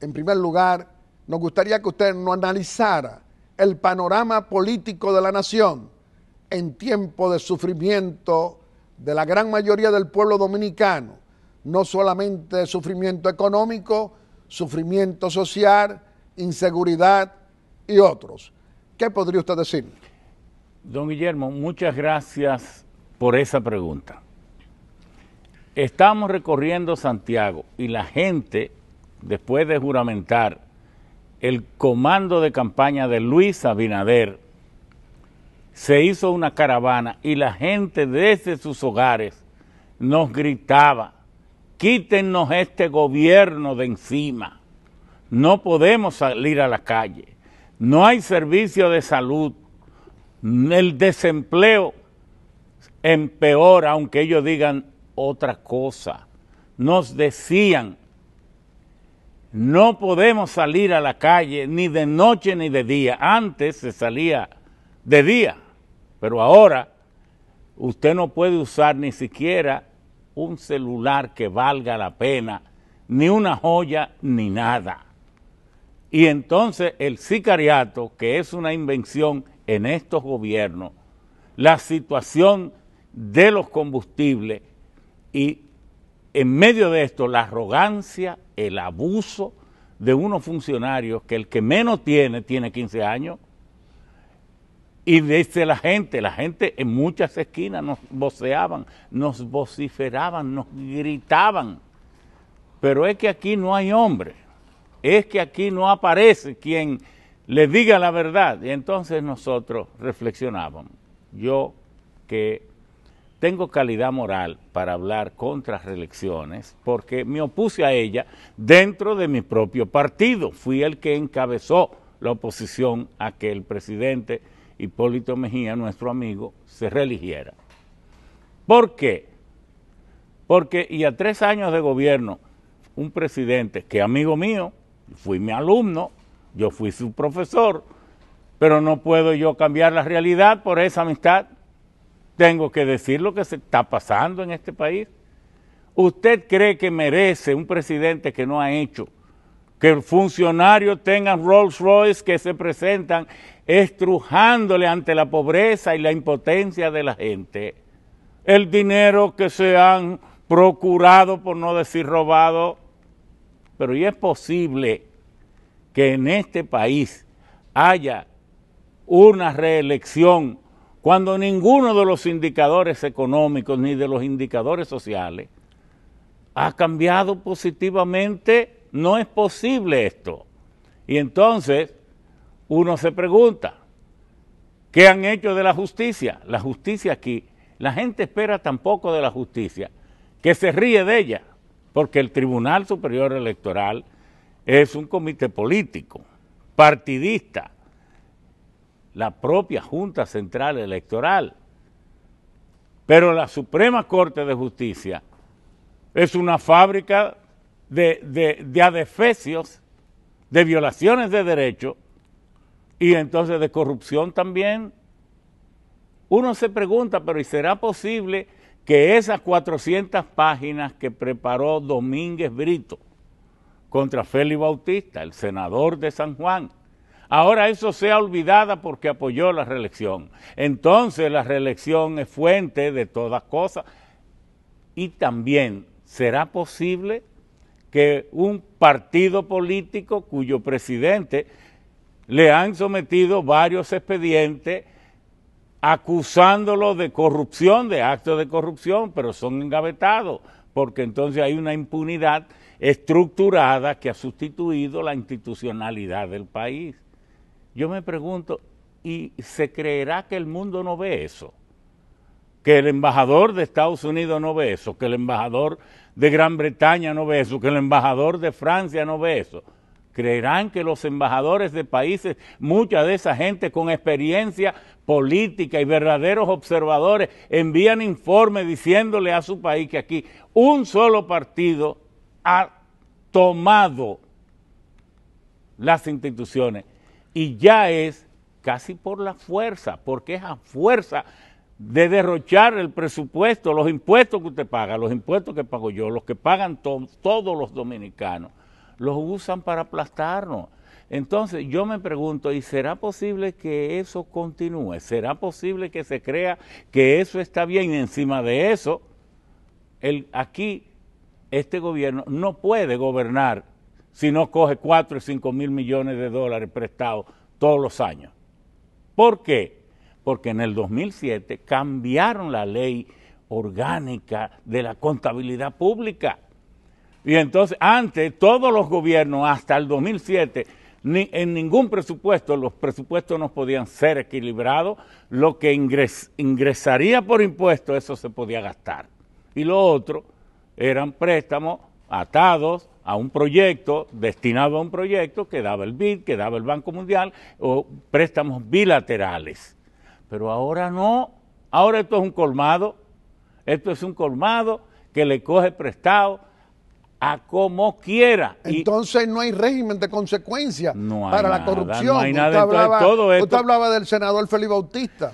En primer lugar, nos gustaría que usted nos analizara el panorama político de la nación en tiempo de sufrimiento de la gran mayoría del pueblo dominicano, no solamente sufrimiento económico, sufrimiento social, inseguridad y otros. ¿Qué podría usted decir? Don Guillermo, muchas gracias por esa pregunta. Estamos recorriendo Santiago y la gente, después de juramentar el comando de campaña de Luis Abinader, se hizo una caravana y la gente desde sus hogares nos gritaba, quítennos este gobierno de encima, no podemos salir a la calle, no hay servicio de salud, el desempleo empeora, aunque ellos digan otra cosa. Nos decían, no podemos salir a la calle ni de noche ni de día. Antes se salía de día, pero ahora usted no puede usar ni siquiera un celular que valga la pena, ni una joya, ni nada. Y entonces el sicariato, que es una invención en estos gobiernos la situación de los combustibles y en medio de esto la arrogancia, el abuso de unos funcionarios que el que menos tiene tiene 15 años y dice la gente, la gente en muchas esquinas nos voceaban, nos vociferaban, nos gritaban. Pero es que aquí no hay hombre, es que aquí no aparece quien le diga la verdad. Y entonces nosotros reflexionábamos. Yo que tengo calidad moral para hablar contra reelecciones porque me opuse a ella dentro de mi propio partido. Fui el que encabezó la oposición a que el presidente Hipólito Mejía, nuestro amigo, se reeligiera. ¿Por qué? Porque y a tres años de gobierno, un presidente que amigo mío, fui mi alumno, yo fui su profesor, pero no puedo yo cambiar la realidad por esa amistad. Tengo que decir lo que se está pasando en este país. ¿Usted cree que merece un presidente que no ha hecho? Que funcionarios tengan Rolls Royce que se presentan estrujándole ante la pobreza y la impotencia de la gente. El dinero que se han procurado, por no decir robado. Pero ¿y es posible que en este país haya una reelección cuando ninguno de los indicadores económicos ni de los indicadores sociales ha cambiado positivamente, no es posible esto. Y entonces uno se pregunta, ¿qué han hecho de la justicia? La justicia aquí, la gente espera tampoco de la justicia, que se ríe de ella, porque el Tribunal Superior Electoral es un comité político, partidista, la propia Junta Central Electoral. Pero la Suprema Corte de Justicia es una fábrica de, de, de adefesios, de violaciones de derechos y entonces de corrupción también. Uno se pregunta, pero ¿y será posible que esas 400 páginas que preparó Domínguez Brito, contra Félix Bautista, el senador de San Juan. Ahora eso sea olvidada porque apoyó la reelección. Entonces la reelección es fuente de todas cosas. Y también será posible que un partido político cuyo presidente le han sometido varios expedientes acusándolo de corrupción, de actos de corrupción, pero son engavetados, porque entonces hay una impunidad estructurada que ha sustituido la institucionalidad del país. Yo me pregunto, ¿y se creerá que el mundo no ve eso? Que el embajador de Estados Unidos no ve eso, que el embajador de Gran Bretaña no ve eso, que el embajador de Francia no ve eso. ¿Creerán que los embajadores de países, mucha de esa gente con experiencia política y verdaderos observadores, envían informes diciéndole a su país que aquí un solo partido ha tomado las instituciones y ya es casi por la fuerza, porque es a fuerza de derrochar el presupuesto, los impuestos que usted paga, los impuestos que pago yo, los que pagan todos los dominicanos, los usan para aplastarnos. Entonces yo me pregunto, ¿y será posible que eso continúe? ¿Será posible que se crea que eso está bien y encima de eso? El, aquí este gobierno no puede gobernar si no coge 4 o 5 mil millones de dólares prestados todos los años. ¿Por qué? Porque en el 2007 cambiaron la ley orgánica de la contabilidad pública. Y entonces, antes, todos los gobiernos, hasta el 2007, en ningún presupuesto, los presupuestos no podían ser equilibrados, lo que ingresaría por impuestos, eso se podía gastar. Y lo otro, eran préstamos atados a un proyecto, destinado a un proyecto que daba el BID, que daba el Banco Mundial, o préstamos bilaterales. Pero ahora no, ahora esto es un colmado, esto es un colmado que le coge prestado a como quiera. Entonces no hay régimen de consecuencia para la corrupción. No hay nada. Usted, todo esto, hablaba del senador felipe Bautista,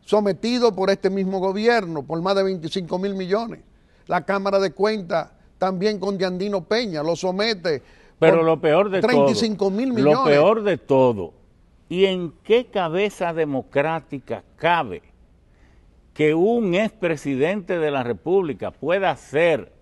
sometido por este mismo gobierno por más de 25 mil millones la Cámara de Cuentas también con Diandino Peña, lo somete. Pero lo peor de todo, mil millones. Lo peor de todo, ¿y en qué cabeza democrática cabe que un expresidente de la República pueda ser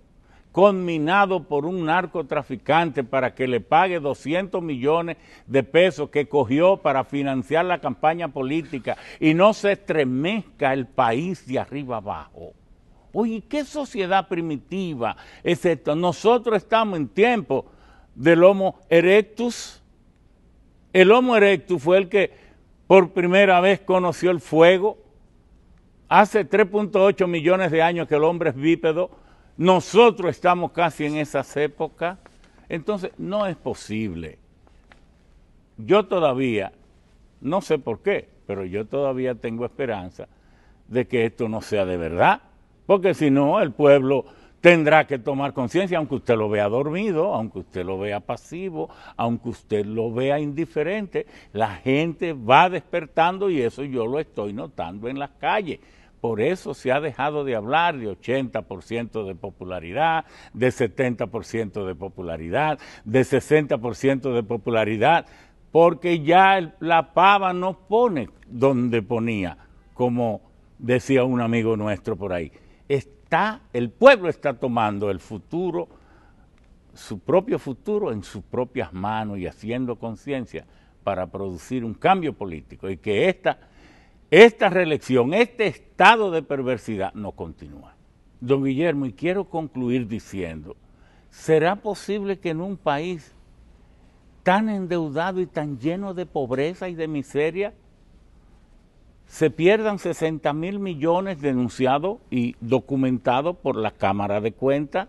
conminado por un narcotraficante para que le pague 200 millones de pesos que cogió para financiar la campaña política y no se estremezca el país de arriba abajo? Oye, ¿qué sociedad primitiva es esto? Nosotros estamos en tiempo del Homo erectus. El Homo erectus fue el que por primera vez conoció el fuego. Hace 3.8 millones de años que el hombre es bípedo. Nosotros estamos casi en esas épocas. Entonces, no es posible. Yo todavía, no sé por qué, pero yo todavía tengo esperanza de que esto no sea de verdad porque si no el pueblo tendrá que tomar conciencia, aunque usted lo vea dormido, aunque usted lo vea pasivo, aunque usted lo vea indiferente, la gente va despertando y eso yo lo estoy notando en las calles. Por eso se ha dejado de hablar de 80% de popularidad, de 70% de popularidad, de 60% de popularidad, porque ya la pava no pone donde ponía, como decía un amigo nuestro por ahí el pueblo está tomando el futuro, su propio futuro en sus propias manos y haciendo conciencia para producir un cambio político y que esta, esta reelección, este estado de perversidad no continúa. Don Guillermo, y quiero concluir diciendo, ¿será posible que en un país tan endeudado y tan lleno de pobreza y de miseria, se pierdan 60 mil millones denunciados y documentados por la Cámara de Cuentas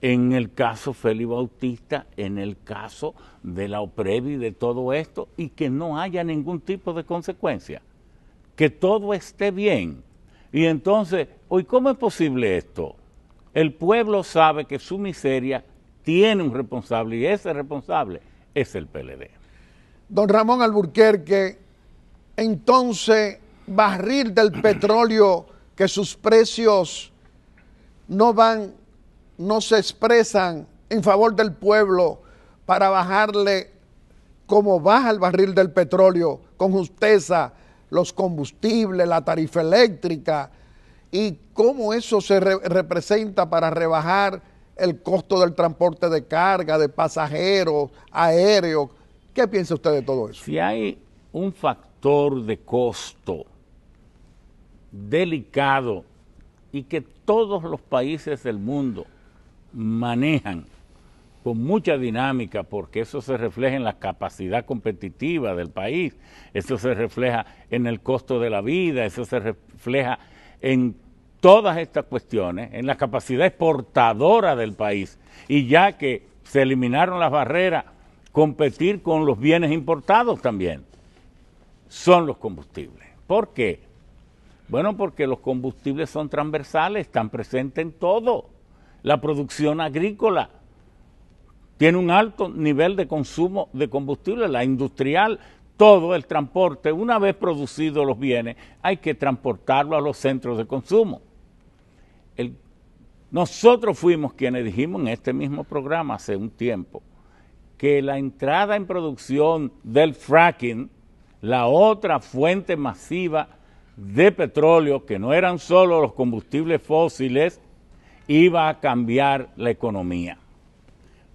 en el caso Félix Bautista, en el caso de la OPREVI, de todo esto, y que no haya ningún tipo de consecuencia, que todo esté bien. Y entonces, hoy, ¿cómo es posible esto? El pueblo sabe que su miseria tiene un responsable y ese responsable es el PLD. Don Ramón Alburquerque entonces barril del petróleo que sus precios no van, no se expresan en favor del pueblo para bajarle como baja el barril del petróleo con justeza los combustibles, la tarifa eléctrica y cómo eso se representa para rebajar el costo del transporte de carga, de pasajeros, aéreos? ¿Qué piensa usted de todo eso? Si hay un factor de costo delicado y que todos los países del mundo manejan con mucha dinámica, porque eso se refleja en la capacidad competitiva del país, eso se refleja en el costo de la vida, eso se refleja en todas estas cuestiones, en la capacidad exportadora del país. Y ya que se eliminaron las barreras, competir con los bienes importados también son los combustibles. ¿Por qué? Bueno, porque los combustibles son transversales, están presentes en todo. La producción agrícola tiene un alto nivel de consumo de combustible, la industrial, todo el transporte. Una vez producidos los bienes, hay que transportarlo a los centros de consumo. nosotros fuimos quienes dijimos en este mismo programa hace un tiempo que la entrada en producción del fracking la otra fuente masiva de petróleo, que no eran solo los combustibles fósiles, iba a cambiar la economía.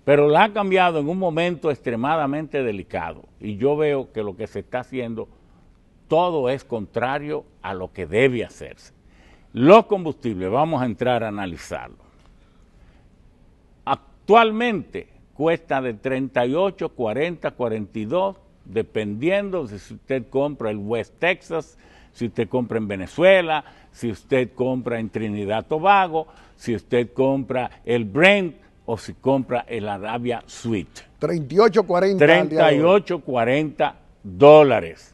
Pero la ha cambiado en un momento extremadamente delicado. Y yo veo que lo que se está haciendo, todo es contrario a lo que debe hacerse. Los combustibles, vamos a entrar a analizarlo. Actualmente cuesta de 38, 40, 42 dependiendo de si usted compra el West Texas, si usted compra en Venezuela, si usted compra en Trinidad Tobago, si usted compra el Brent o si compra el Arabia Suite. 38.40. 38.40 dólares.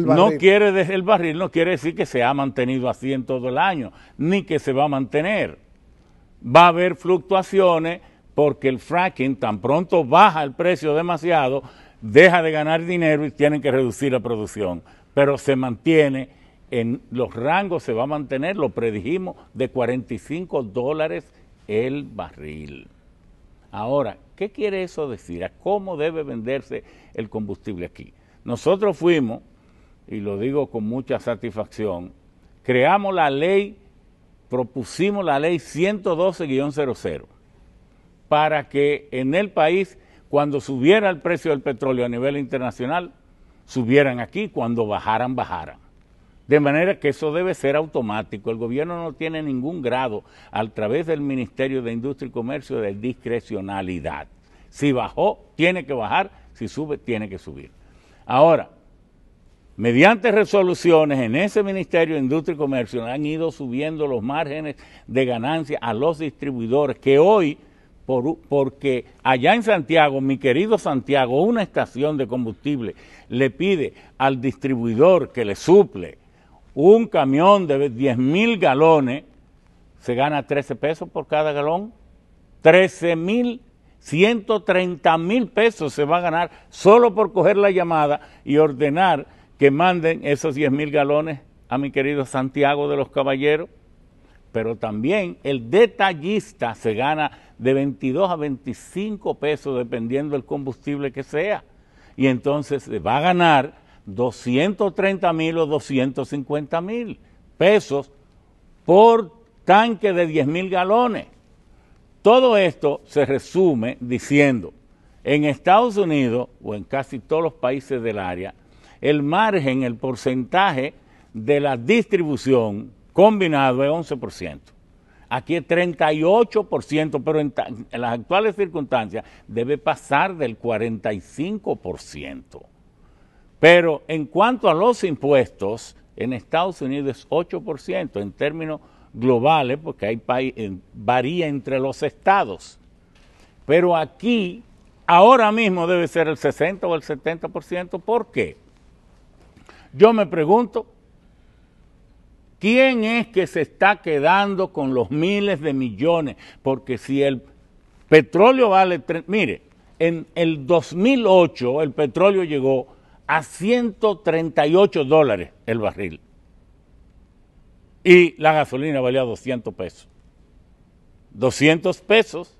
no quiere el barril no quiere decir que se ha mantenido así en todo el año, ni que se va a mantener. Va a haber fluctuaciones porque el fracking tan pronto baja el precio demasiado, deja de ganar dinero y tienen que reducir la producción, pero se mantiene en los rangos, se va a mantener, lo predijimos, de 45 dólares el barril. Ahora, ¿qué quiere eso decir? ¿A cómo debe venderse el combustible aquí? Nosotros fuimos, y lo digo con mucha satisfacción, creamos la ley, propusimos la ley 112-00 para que en el país cuando subiera el precio del petróleo a nivel internacional, subieran aquí, cuando bajaran, bajaran. De manera que eso debe ser automático. El gobierno no tiene ningún grado a través del Ministerio de Industria y Comercio de discrecionalidad. Si bajó, tiene que bajar, si sube, tiene que subir. Ahora, mediante resoluciones en ese Ministerio de Industria y Comercio han ido subiendo los márgenes de ganancia a los distribuidores que hoy porque allá en Santiago, mi querido Santiago, una estación de combustible le pide al distribuidor que le suple un camión de 10 mil galones, se gana 13 pesos por cada galón, 13 mil 130 mil pesos se va a ganar solo por coger la llamada y ordenar que manden esos 10 mil galones a mi querido Santiago de los Caballeros pero también el detallista se gana de 22 a 25 pesos dependiendo del combustible que sea. Y entonces va a ganar 230 mil o 250 mil pesos por tanque de 10 mil galones. Todo esto se resume diciendo, en Estados Unidos o en casi todos los países del área, el margen, el porcentaje de la distribución combinado es 11%. Aquí es 38%, pero en, las actuales circunstancias debe pasar del 45%. Pero en cuanto a los impuestos, en Estados Unidos es 8% en términos globales, porque hay varía entre los estados. Pero aquí, ahora mismo debe ser el 60 o el 70%. ¿Por qué? Yo me pregunto, ¿Quién es que se está quedando con los miles de millones? Porque si el petróleo vale... Mire, en el 2008 el petróleo llegó a 138 dólares el barril. Y la gasolina valía 200 pesos. 200 pesos.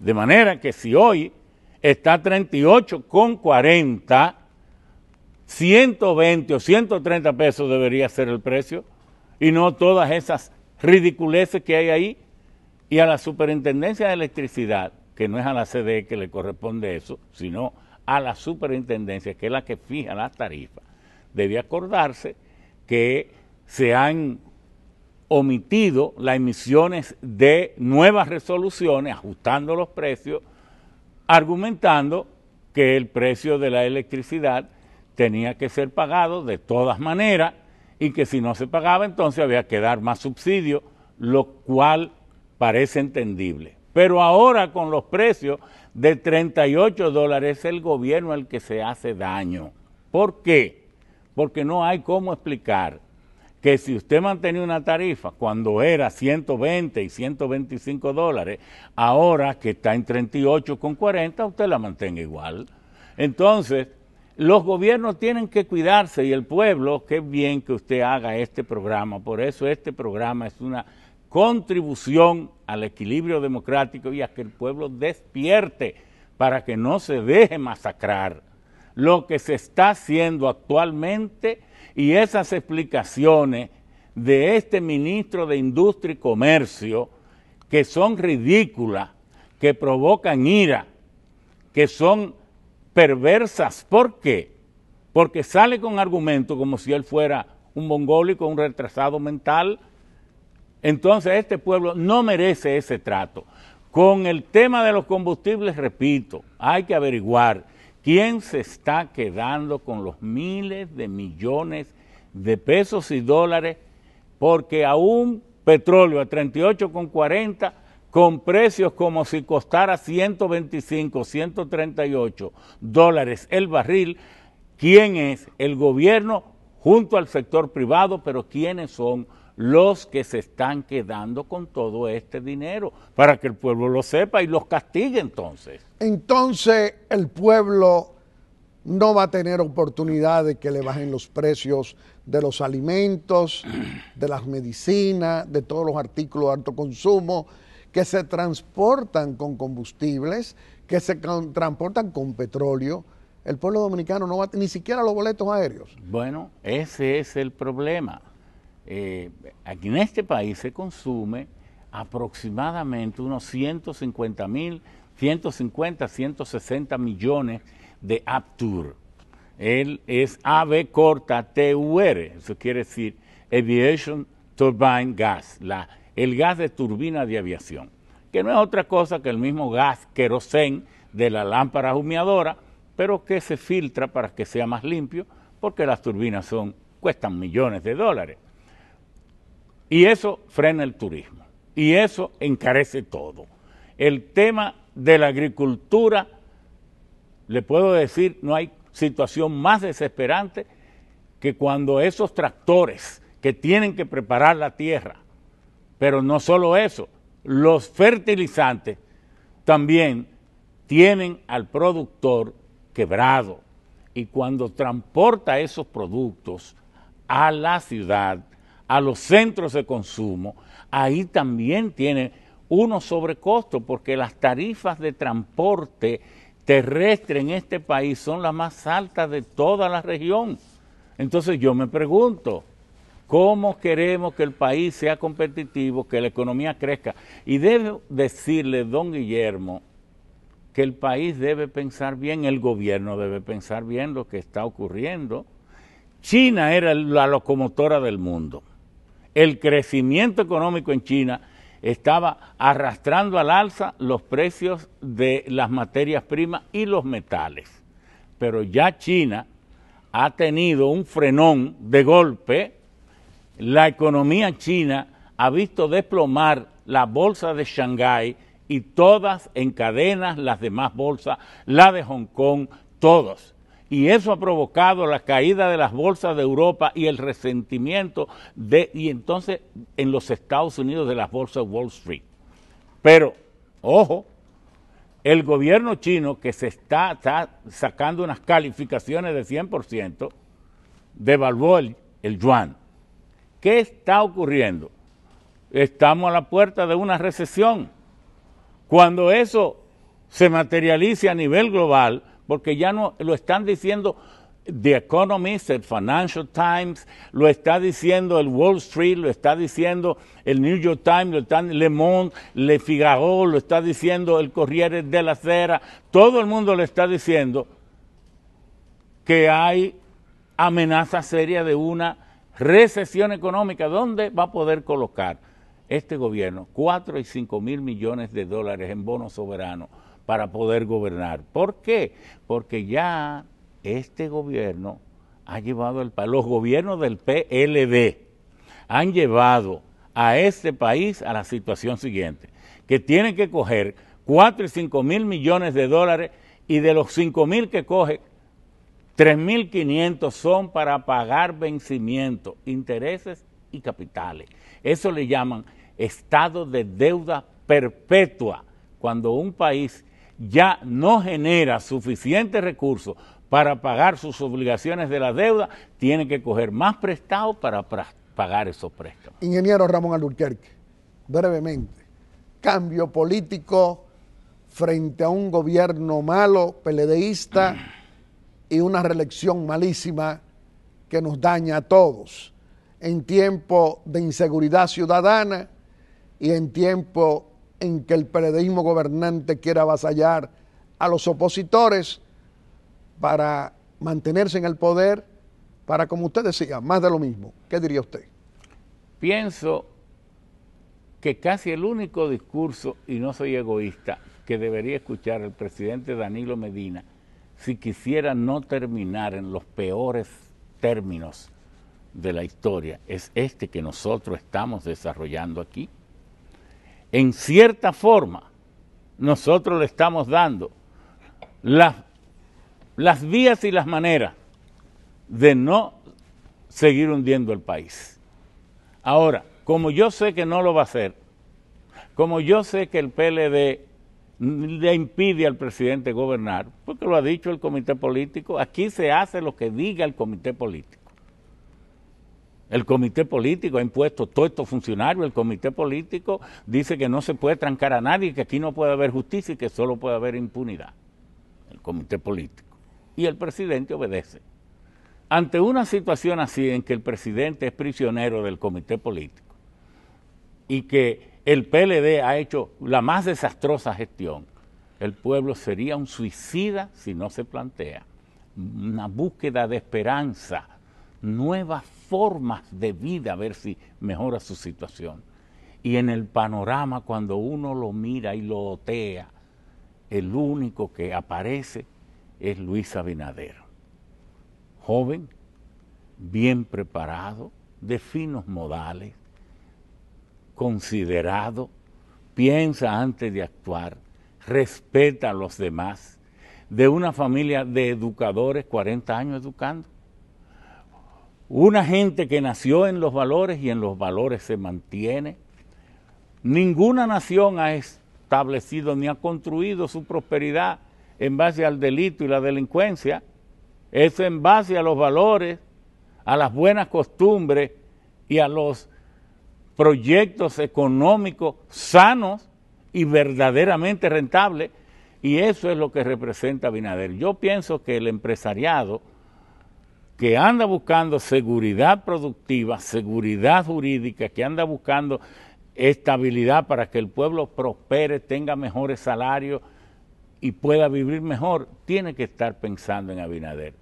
De manera que si hoy está 38 con 40, 120 o 130 pesos debería ser el precio y no todas esas ridiculeces que hay ahí, y a la Superintendencia de Electricidad, que no es a la CDE que le corresponde eso, sino a la Superintendencia, que es la que fija las tarifas, debe acordarse que se han omitido las emisiones de nuevas resoluciones, ajustando los precios, argumentando que el precio de la electricidad tenía que ser pagado de todas maneras y que si no se pagaba entonces había que dar más subsidio, lo cual parece entendible. Pero ahora con los precios de 38 dólares es el gobierno el que se hace daño. ¿Por qué? Porque no hay cómo explicar que si usted mantenía una tarifa cuando era 120 y 125 dólares, ahora que está en 38 con 40, usted la mantenga igual. Entonces, los gobiernos tienen que cuidarse y el pueblo, qué bien que usted haga este programa. Por eso este programa es una contribución al equilibrio democrático y a que el pueblo despierte para que no se deje masacrar. Lo que se está haciendo actualmente y esas explicaciones de este ministro de Industria y Comercio, que son ridículas, que provocan ira, que son perversas. ¿Por qué? Porque sale con argumentos como si él fuera un mongólico, un retrasado mental. Entonces este pueblo no merece ese trato. Con el tema de los combustibles, repito, hay que averiguar quién se está quedando con los miles de millones de pesos y dólares, porque aún petróleo a 38,40 con precios como si costara 125, 138 dólares el barril, ¿quién es el gobierno junto al sector privado? Pero ¿quiénes son los que se están quedando con todo este dinero? Para que el pueblo lo sepa y los castigue entonces. Entonces el pueblo no va a tener oportunidad de que le bajen los precios de los alimentos, de las medicinas, de todos los artículos de alto consumo que se transportan con combustibles, que se transportan con petróleo. El pueblo dominicano no va ni siquiera los boletos aéreos. Bueno, ese es el problema. Eh, aquí en este país se consume aproximadamente unos 150 mil, 150, 160 millones de Aptur. Él es AB corta TUR, eso quiere decir Aviation Turbine Gas, la el gas de turbina de aviación, que no es otra cosa que el mismo gas querosén de la lámpara humeadora, pero que se filtra para que sea más limpio, porque las turbinas son, cuestan millones de dólares. Y eso frena el turismo, y eso encarece todo. El tema de la agricultura, le puedo decir, no hay situación más desesperante que cuando esos tractores que tienen que preparar la tierra pero no solo eso, los fertilizantes también tienen al productor quebrado. Y cuando transporta esos productos a la ciudad, a los centros de consumo, ahí también tiene unos sobrecostos porque las tarifas de transporte terrestre en este país son las más altas de toda la región. Entonces yo me pregunto, cómo queremos que el país sea competitivo, que la economía crezca. Y debo decirle, don Guillermo, que el país debe pensar bien, el gobierno debe pensar bien lo que está ocurriendo. China era la locomotora del mundo. El crecimiento económico en China estaba arrastrando al alza los precios de las materias primas y los metales. Pero ya China ha tenido un frenón de golpe la economía china ha visto desplomar la bolsa de Shanghái y todas en cadenas las demás bolsas, la de Hong Kong, todos. Y eso ha provocado la caída de las bolsas de Europa y el resentimiento de, y entonces en los Estados Unidos de las bolsas Wall Street. Pero, ojo, el gobierno chino que se está, sacando unas calificaciones de 100%, devaluó el yuan ¿Qué está ocurriendo? Estamos a la puerta de una recesión. Cuando eso se materialice a nivel global, porque ya no lo están diciendo The Economist, el Financial Times, lo está diciendo el Wall Street, lo está diciendo el New York Times, lo está Le Monde, Le Figaro, lo está diciendo el Corriere de la Cera, todo el mundo le está diciendo que hay amenaza seria de una recesión económica, ¿dónde va a poder colocar este gobierno 4 y 5 mil millones de dólares en bonos soberanos para poder gobernar? ¿Por qué? Porque ya este gobierno ha llevado el los gobiernos del PLD han llevado a este país a la situación siguiente, que tienen que coger 4 y 5 mil millones de dólares y de los 5 mil que coge, 3.500 son para pagar vencimiento, intereses y capitales. Eso le llaman estado de deuda perpetua, cuando un país ya no genera suficientes recursos para pagar sus obligaciones de la deuda, tiene que coger más prestado para pagar esos préstamos. Ingeniero Ramón Alurquerque, brevemente, cambio político frente a un gobierno malo, peledeísta y una reelección malísima que nos daña a todos en tiempo de inseguridad ciudadana y en tiempo en que el periodismo gobernante quiera avasallar a los opositores para mantenerse en el poder, para, como usted decía, más de lo mismo. ¿Qué diría usted? Pienso que casi el único discurso, y no soy egoísta, que debería escuchar el presidente Danilo Medina si quisiera no terminar en los peores términos de la historia, es este que nosotros estamos desarrollando aquí. En cierta forma, nosotros le estamos dando las, las vías y las maneras de no seguir hundiendo el país. Ahora, como yo sé que no lo va a hacer, como yo sé que el PLD le impide al presidente gobernar, porque lo ha dicho el comité político, aquí se hace lo que diga el comité político. El comité político ha impuesto todo estos funcionarios, el comité político dice que no se puede trancar a nadie, que aquí no puede haber justicia y que solo puede haber impunidad. El comité político. Y el presidente obedece. Ante una situación así en que el presidente es prisionero del comité político y que el PLD ha hecho la más desastrosa gestión. El pueblo sería un suicida si no se plantea una búsqueda de esperanza, nuevas formas de vida, a ver si mejora su situación. Y en el panorama, cuando uno lo mira y lo otea, el único que aparece es Luis Abinader. Joven, bien preparado, de finos modales, considerado, piensa antes de actuar, respeta a los demás, de una familia de educadores, 40 años educando. Una gente que nació en los valores y en los valores se mantiene. Ninguna nación ha establecido ni ha construido su prosperidad en base al delito y la delincuencia. es en base a los valores, a las buenas costumbres y a los proyectos económicos sanos y verdaderamente rentables, y eso es lo que representa Abinader Yo pienso que el empresariado que anda buscando seguridad productiva, seguridad jurídica, que anda buscando estabilidad para que el pueblo prospere, tenga mejores salarios y pueda vivir mejor, tiene que estar pensando en Abinader.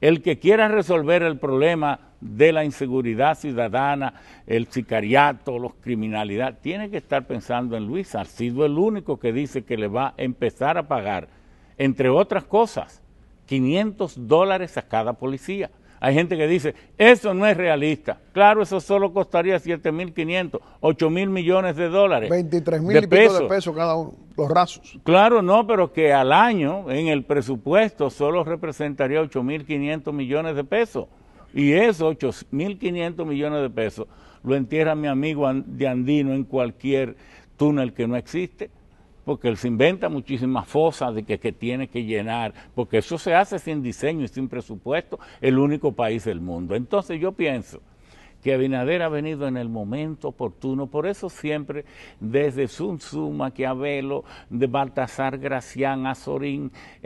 El que quiera resolver el problema de la inseguridad ciudadana, el sicariato, la criminalidad, tiene que estar pensando en Luis. Ha sido el único que dice que le va a empezar a pagar, entre otras cosas, 500 dólares a cada policía. Hay gente que dice, eso no es realista. Claro, eso solo costaría 7.500, 8.000 millones de dólares. 23 mil pesos. de pesos cada uno, los rasos. Claro, no, pero que al año en el presupuesto solo representaría 8.500 millones de pesos. Y esos 8.500 millones de pesos lo entierra mi amigo de Andino en cualquier túnel que no existe porque él se inventa muchísimas fosas de que, tiene que llenar, porque eso se hace sin diseño y sin presupuesto, el único país del mundo. Entonces yo pienso que Abinader ha venido en el momento oportuno, por eso siempre desde Sun Tzu, Maquiavelo, de Baltasar Gracián a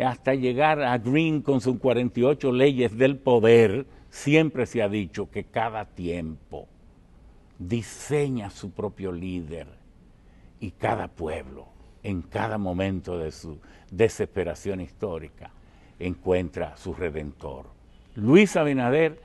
hasta llegar a Green con sus 48 leyes del poder, siempre se ha dicho que cada tiempo diseña su propio líder y cada pueblo en cada momento de su desesperación histórica, encuentra su redentor. Luis Abinader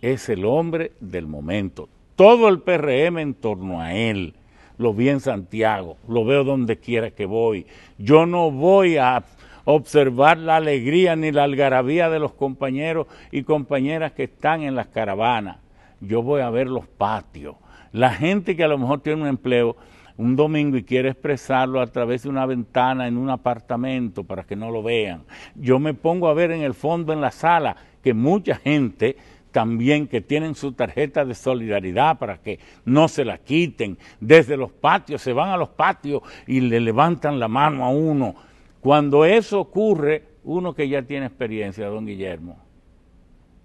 es el hombre del momento. Todo el PRM en torno a él. Lo vi en Santiago, lo veo donde quiera que voy. Yo no voy a observar la alegría ni la algarabía de los compañeros y compañeras que están en las caravanas. Yo voy a ver los patios. La gente que a lo mejor tiene un empleo un domingo y quiere expresarlo a través de una ventana en un apartamento para que no lo vean. Yo me pongo a ver en el fondo, en la sala, que mucha gente también que tienen su tarjeta de solidaridad para que no se la quiten. Desde los patios, se van a los patios y le levantan la mano a uno. Cuando eso ocurre, uno que ya tiene experiencia, don Guillermo,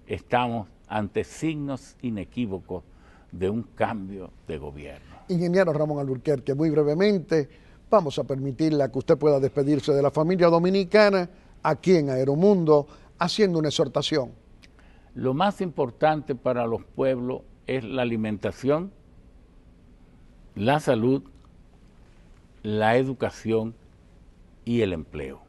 estamos ante signos inequívocos de un cambio de gobierno ingeniero Ramón que muy brevemente vamos a permitirle que usted pueda despedirse de la familia dominicana aquí en Aeromundo haciendo una exhortación. Lo más importante para los pueblos es la alimentación, la salud, la educación y el empleo.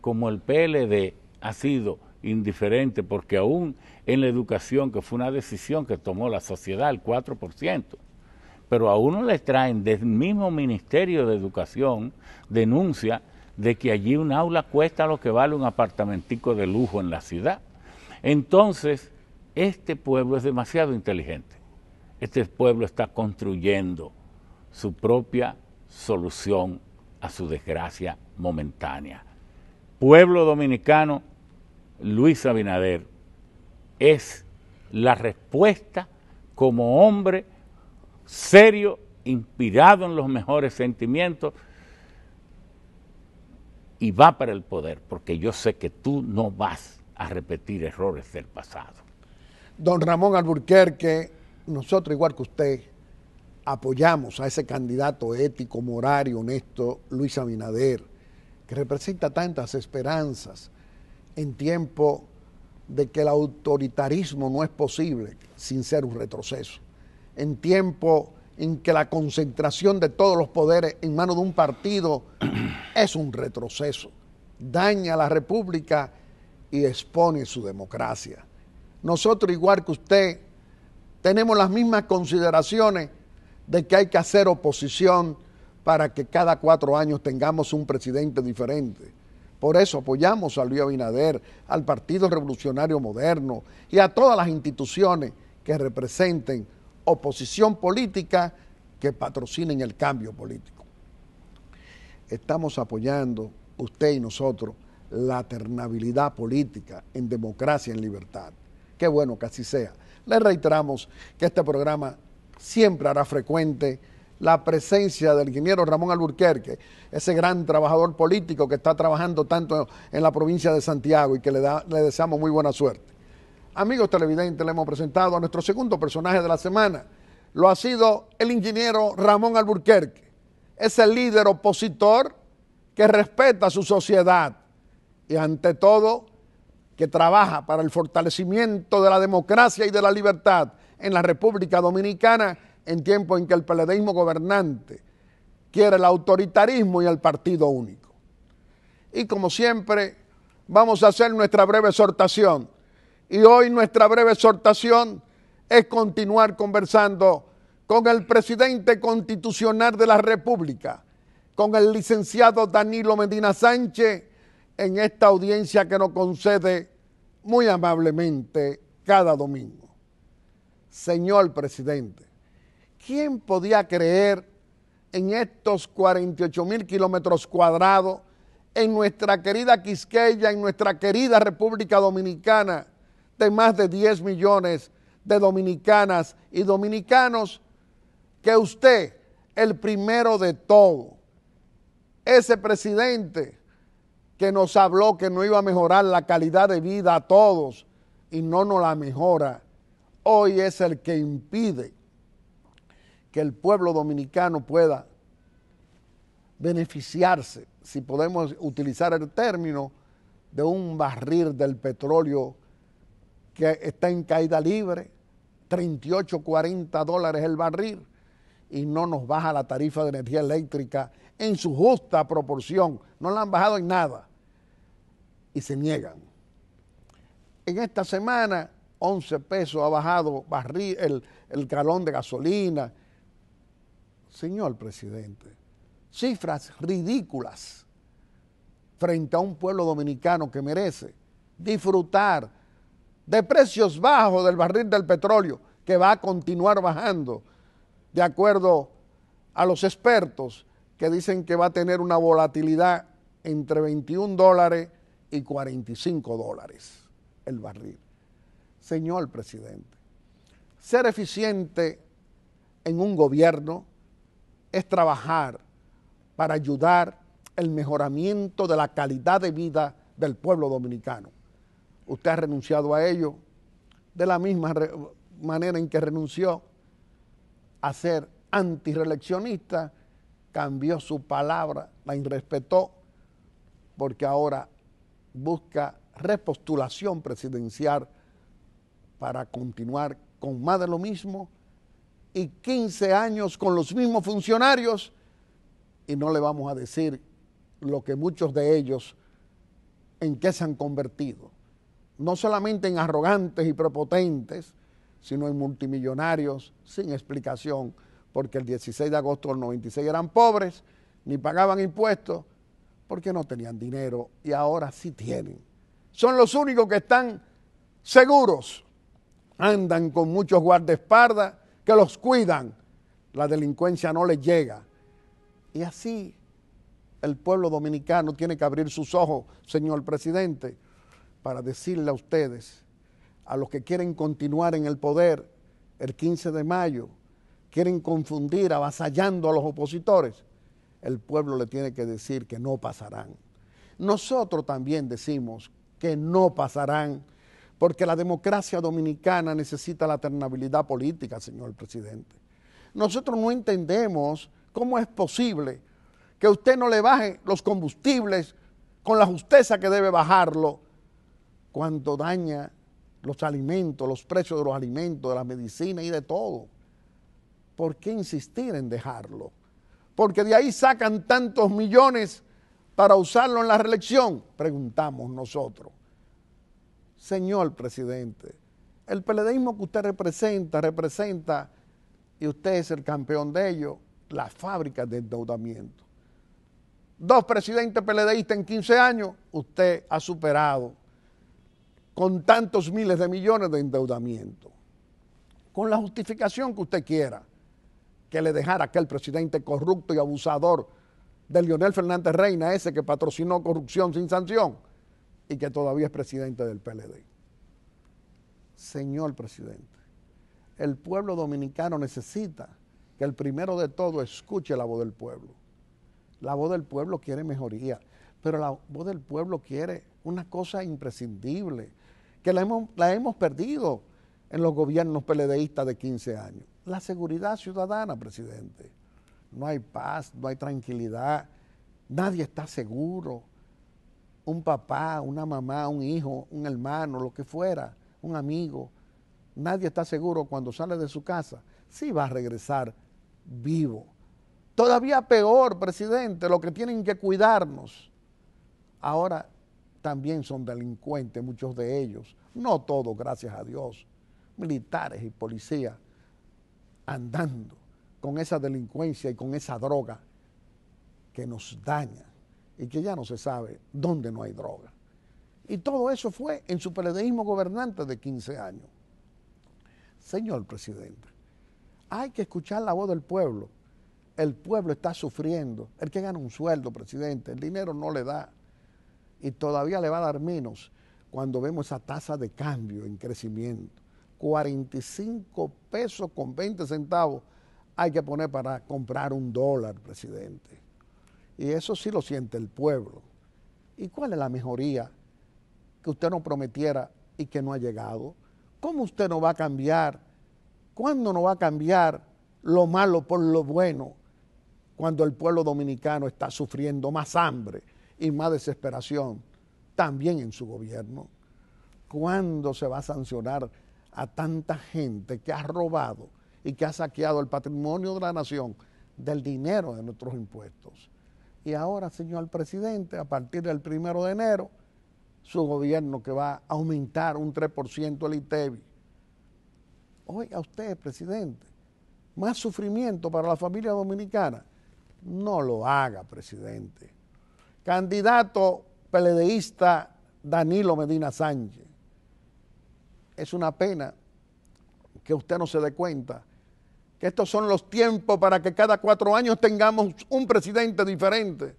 Como el PLD ha sido indiferente porque aún en la educación, que fue una decisión que tomó la sociedad, el 4%, pero a uno le traen del mismo Ministerio de Educación denuncia de que allí un aula cuesta lo que vale un apartamentico de lujo en la ciudad. Entonces, este pueblo es demasiado inteligente. Este pueblo está construyendo su propia solución a su desgracia momentánea. Pueblo dominicano, Luis Abinader es la respuesta como hombre serio, inspirado en los mejores sentimientos y va para el poder, porque yo sé que tú no vas a repetir errores del pasado. Don Ramón Alburquerque, nosotros igual que usted, apoyamos a ese candidato ético, morario, honesto, Luis Abinader, que representa tantas esperanzas en tiempo de que el autoritarismo no es posible sin ser un retroceso en tiempo en que la concentración de todos los poderes en manos de un partido [clears throat] es un retroceso, daña a la República y expone su democracia. Nosotros, igual que usted, tenemos las mismas consideraciones de que hay que hacer oposición para que cada cuatro años tengamos un presidente diferente. Por eso apoyamos a Luis Abinader, al Partido Revolucionario Moderno y a todas las instituciones que representen oposición política que patrocinen el cambio político. Estamos apoyando, usted y nosotros, la ternabilidad política en democracia, en libertad. Qué bueno que así sea. Le reiteramos que este programa siempre hará frecuente la presencia del ingeniero Ramón Alburquerque, ese gran trabajador político que está trabajando tanto en la provincia de Santiago y que le deseamos muy buena suerte. Amigos televidentes, le hemos presentado a nuestro segundo personaje de la semana. Lo ha sido el ingeniero Ramón Alburquerque. Es el líder opositor que respeta su sociedad y ante todo que trabaja para el fortalecimiento de la democracia y de la libertad en la República Dominicana en tiempo en que el peledeísmo gobernante quiere el autoritarismo y el partido único. Y como siempre, vamos a hacer nuestra breve exhortación y hoy nuestra breve exhortación es continuar conversando con el presidente constitucional de la República, con el licenciado Danilo Medina Sánchez, en esta audiencia que nos concede muy amablemente cada domingo. Señor presidente, ¿quién podía creer en estos 48 mil kilómetros cuadrados, en nuestra querida Quisqueya, en nuestra querida República Dominicana, de más de 10 millones de dominicanas y dominicanos que usted, el primero de todo, ese presidente que nos habló que no iba a mejorar la calidad de vida a todos y no nos la mejora, hoy es el que impide que el pueblo dominicano pueda beneficiarse, si podemos utilizar el término, de un barril del petróleo que está en caída libre, 38, 40 dólares el barril, y no nos baja la tarifa de energía eléctrica en su justa proporción. No la han bajado en nada. Y se niegan. En esta semana, 11 pesos ha bajado el, el de gasolina. Señor presidente, cifras ridículas frente a un pueblo dominicano que merece disfrutar de precios bajos del barril del petróleo, que va a continuar bajando, de acuerdo a los expertos que dicen que va a tener una volatilidad entre 21 dólares y 45 dólares el barril. Señor presidente, ser eficiente en un gobierno es trabajar para ayudar el mejoramiento de la calidad de vida del pueblo dominicano usted ha renunciado a ello de la misma manera en que renunció a ser antireleccionista, cambió su palabra, la irrespetó, porque ahora busca repostulación presidencial para continuar con más de lo mismo y 15 años con los mismos funcionarios y no le vamos a decir lo que muchos de ellos en qué se han convertido no solamente en arrogantes y prepotentes, sino en multimillonarios sin explicación, porque el 16 de agosto del 96 eran pobres, ni pagaban impuestos, porque no tenían dinero y ahora sí tienen. Son los únicos que están seguros, andan con muchos guardaespaldas que los cuidan, la delincuencia no les llega. Y así el pueblo dominicano tiene que abrir sus ojos, señor presidente para decirle a ustedes, a los que quieren continuar en el poder el 15 de mayo, quieren confundir avasallando a los opositores, el pueblo le tiene que decir que no pasarán. Nosotros también decimos que no pasarán, porque la democracia dominicana necesita la ternabilidad política, señor presidente. Nosotros no entendemos cómo es posible que usted no le baje los combustibles con la justeza que debe bajarlo ¿Cuánto daña los alimentos, los precios de los alimentos, de la medicina y de todo. ¿Por qué insistir en dejarlo? Porque de ahí sacan tantos millones para usarlo en la reelección, preguntamos nosotros. Señor presidente, el peledeísmo que usted representa, representa, y usted es el campeón de ello, la fábrica de endeudamiento. Dos presidentes peledeístas en 15 años, usted ha superado con tantos miles de millones de endeudamiento. Con la justificación que usted quiera que le dejara aquel presidente corrupto y abusador de Leonel Fernández Reina, ese que patrocinó corrupción sin sanción y que todavía es presidente del PLD. Señor presidente, el pueblo dominicano necesita que el primero de todo escuche la voz del pueblo. La voz del pueblo quiere mejoría, pero la voz del pueblo quiere una cosa imprescindible, que la hemos, la hemos perdido en los gobiernos peledeístas de 15 años. La seguridad ciudadana, presidente. No hay paz, no hay tranquilidad, nadie está seguro. Un papá, una mamá, un hijo, un hermano, lo que fuera, un amigo, nadie está seguro cuando sale de su casa si va a regresar vivo. Todavía peor, presidente, lo que tienen que cuidarnos. Ahora también son delincuentes, muchos de ellos, no todos, gracias a Dios, militares y policías, andando con esa delincuencia y con esa droga que nos daña y que ya no se sabe dónde no hay droga. Y todo eso fue en su peledeísmo gobernante de 15 años. Señor presidente, hay que escuchar la voz del pueblo. El pueblo está sufriendo. El que gana un sueldo, presidente, el dinero no le da y todavía le va a dar menos cuando vemos esa tasa de cambio en crecimiento. 45 pesos con 20 centavos hay que poner para comprar un dólar, presidente. Y eso sí lo siente el pueblo. ¿Y cuál es la mejoría que usted nos prometiera y que no ha llegado? ¿Cómo usted no va a cambiar? ¿Cuándo no va a cambiar lo malo por lo bueno cuando el pueblo dominicano está sufriendo más hambre? y más desesperación también en su gobierno. ¿Cuándo se va a sancionar a tanta gente que ha robado y que ha saqueado el patrimonio de la nación del dinero de nuestros impuestos? Y ahora, señor presidente, a partir del primero de enero, su gobierno que va a aumentar un 3% el ITEBI. E Oiga usted, presidente, más sufrimiento para la familia dominicana. No lo haga, presidente. Candidato peledeísta Danilo Medina Sánchez. Es una pena que usted no se dé cuenta que estos son los tiempos para que cada cuatro años tengamos un presidente diferente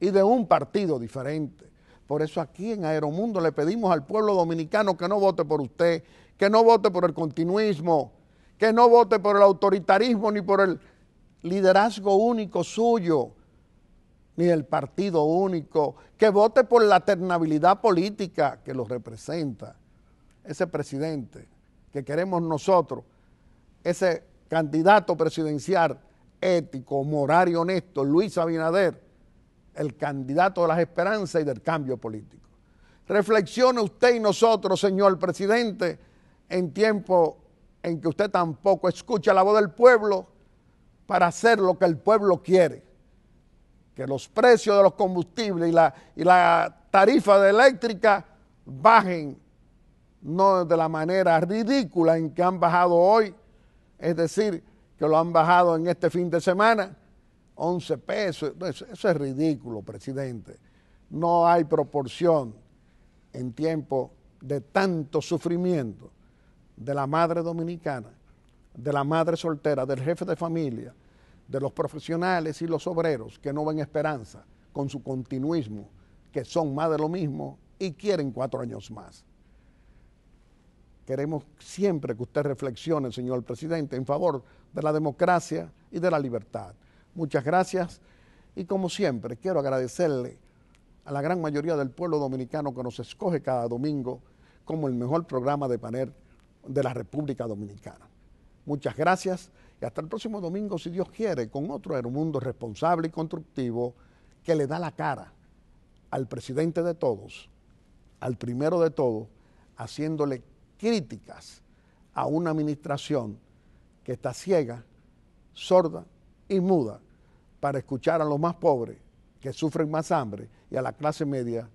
y de un partido diferente. Por eso aquí en Aeromundo le pedimos al pueblo dominicano que no vote por usted, que no vote por el continuismo, que no vote por el autoritarismo ni por el liderazgo único suyo, ni el partido único, que vote por la ternabilidad política que lo representa. Ese presidente que queremos nosotros, ese candidato presidencial ético, moral y honesto, Luis Abinader, el candidato de las esperanzas y del cambio político. Reflexione usted y nosotros, señor presidente, en tiempo en que usted tampoco escucha la voz del pueblo para hacer lo que el pueblo quiere que los precios de los combustibles y la, tarifa de eléctrica bajen, no de la manera ridícula en que han bajado hoy, es decir, que lo han bajado en este fin de semana, 11 pesos. eso es ridículo, presidente. No hay proporción en tiempo de tanto sufrimiento de la madre dominicana, de la madre soltera, del jefe de familia, de los profesionales y los obreros que no ven esperanza con su continuismo, que son más de lo mismo y quieren cuatro años más. Queremos siempre que usted reflexione, señor presidente, en favor de la democracia y de la libertad. Muchas gracias y como siempre quiero agradecerle a la gran mayoría del pueblo dominicano que nos escoge cada domingo como el mejor programa de panel de la República Dominicana. Muchas gracias. Y hasta el próximo domingo, si Dios quiere, con otro Aeromundo responsable y constructivo que le da la cara al presidente de todos, al primero de todos, haciéndole críticas a una administración que está ciega, sorda y muda para escuchar a los más pobres que sufren más hambre y a la clase media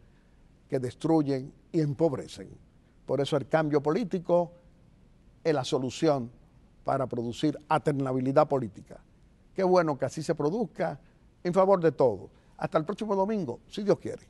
que destruyen y empobrecen. Por eso el cambio político es la solución para producir alternabilidad política. Qué bueno que así se produzca en favor de todos. Hasta el próximo domingo, si Dios quiere.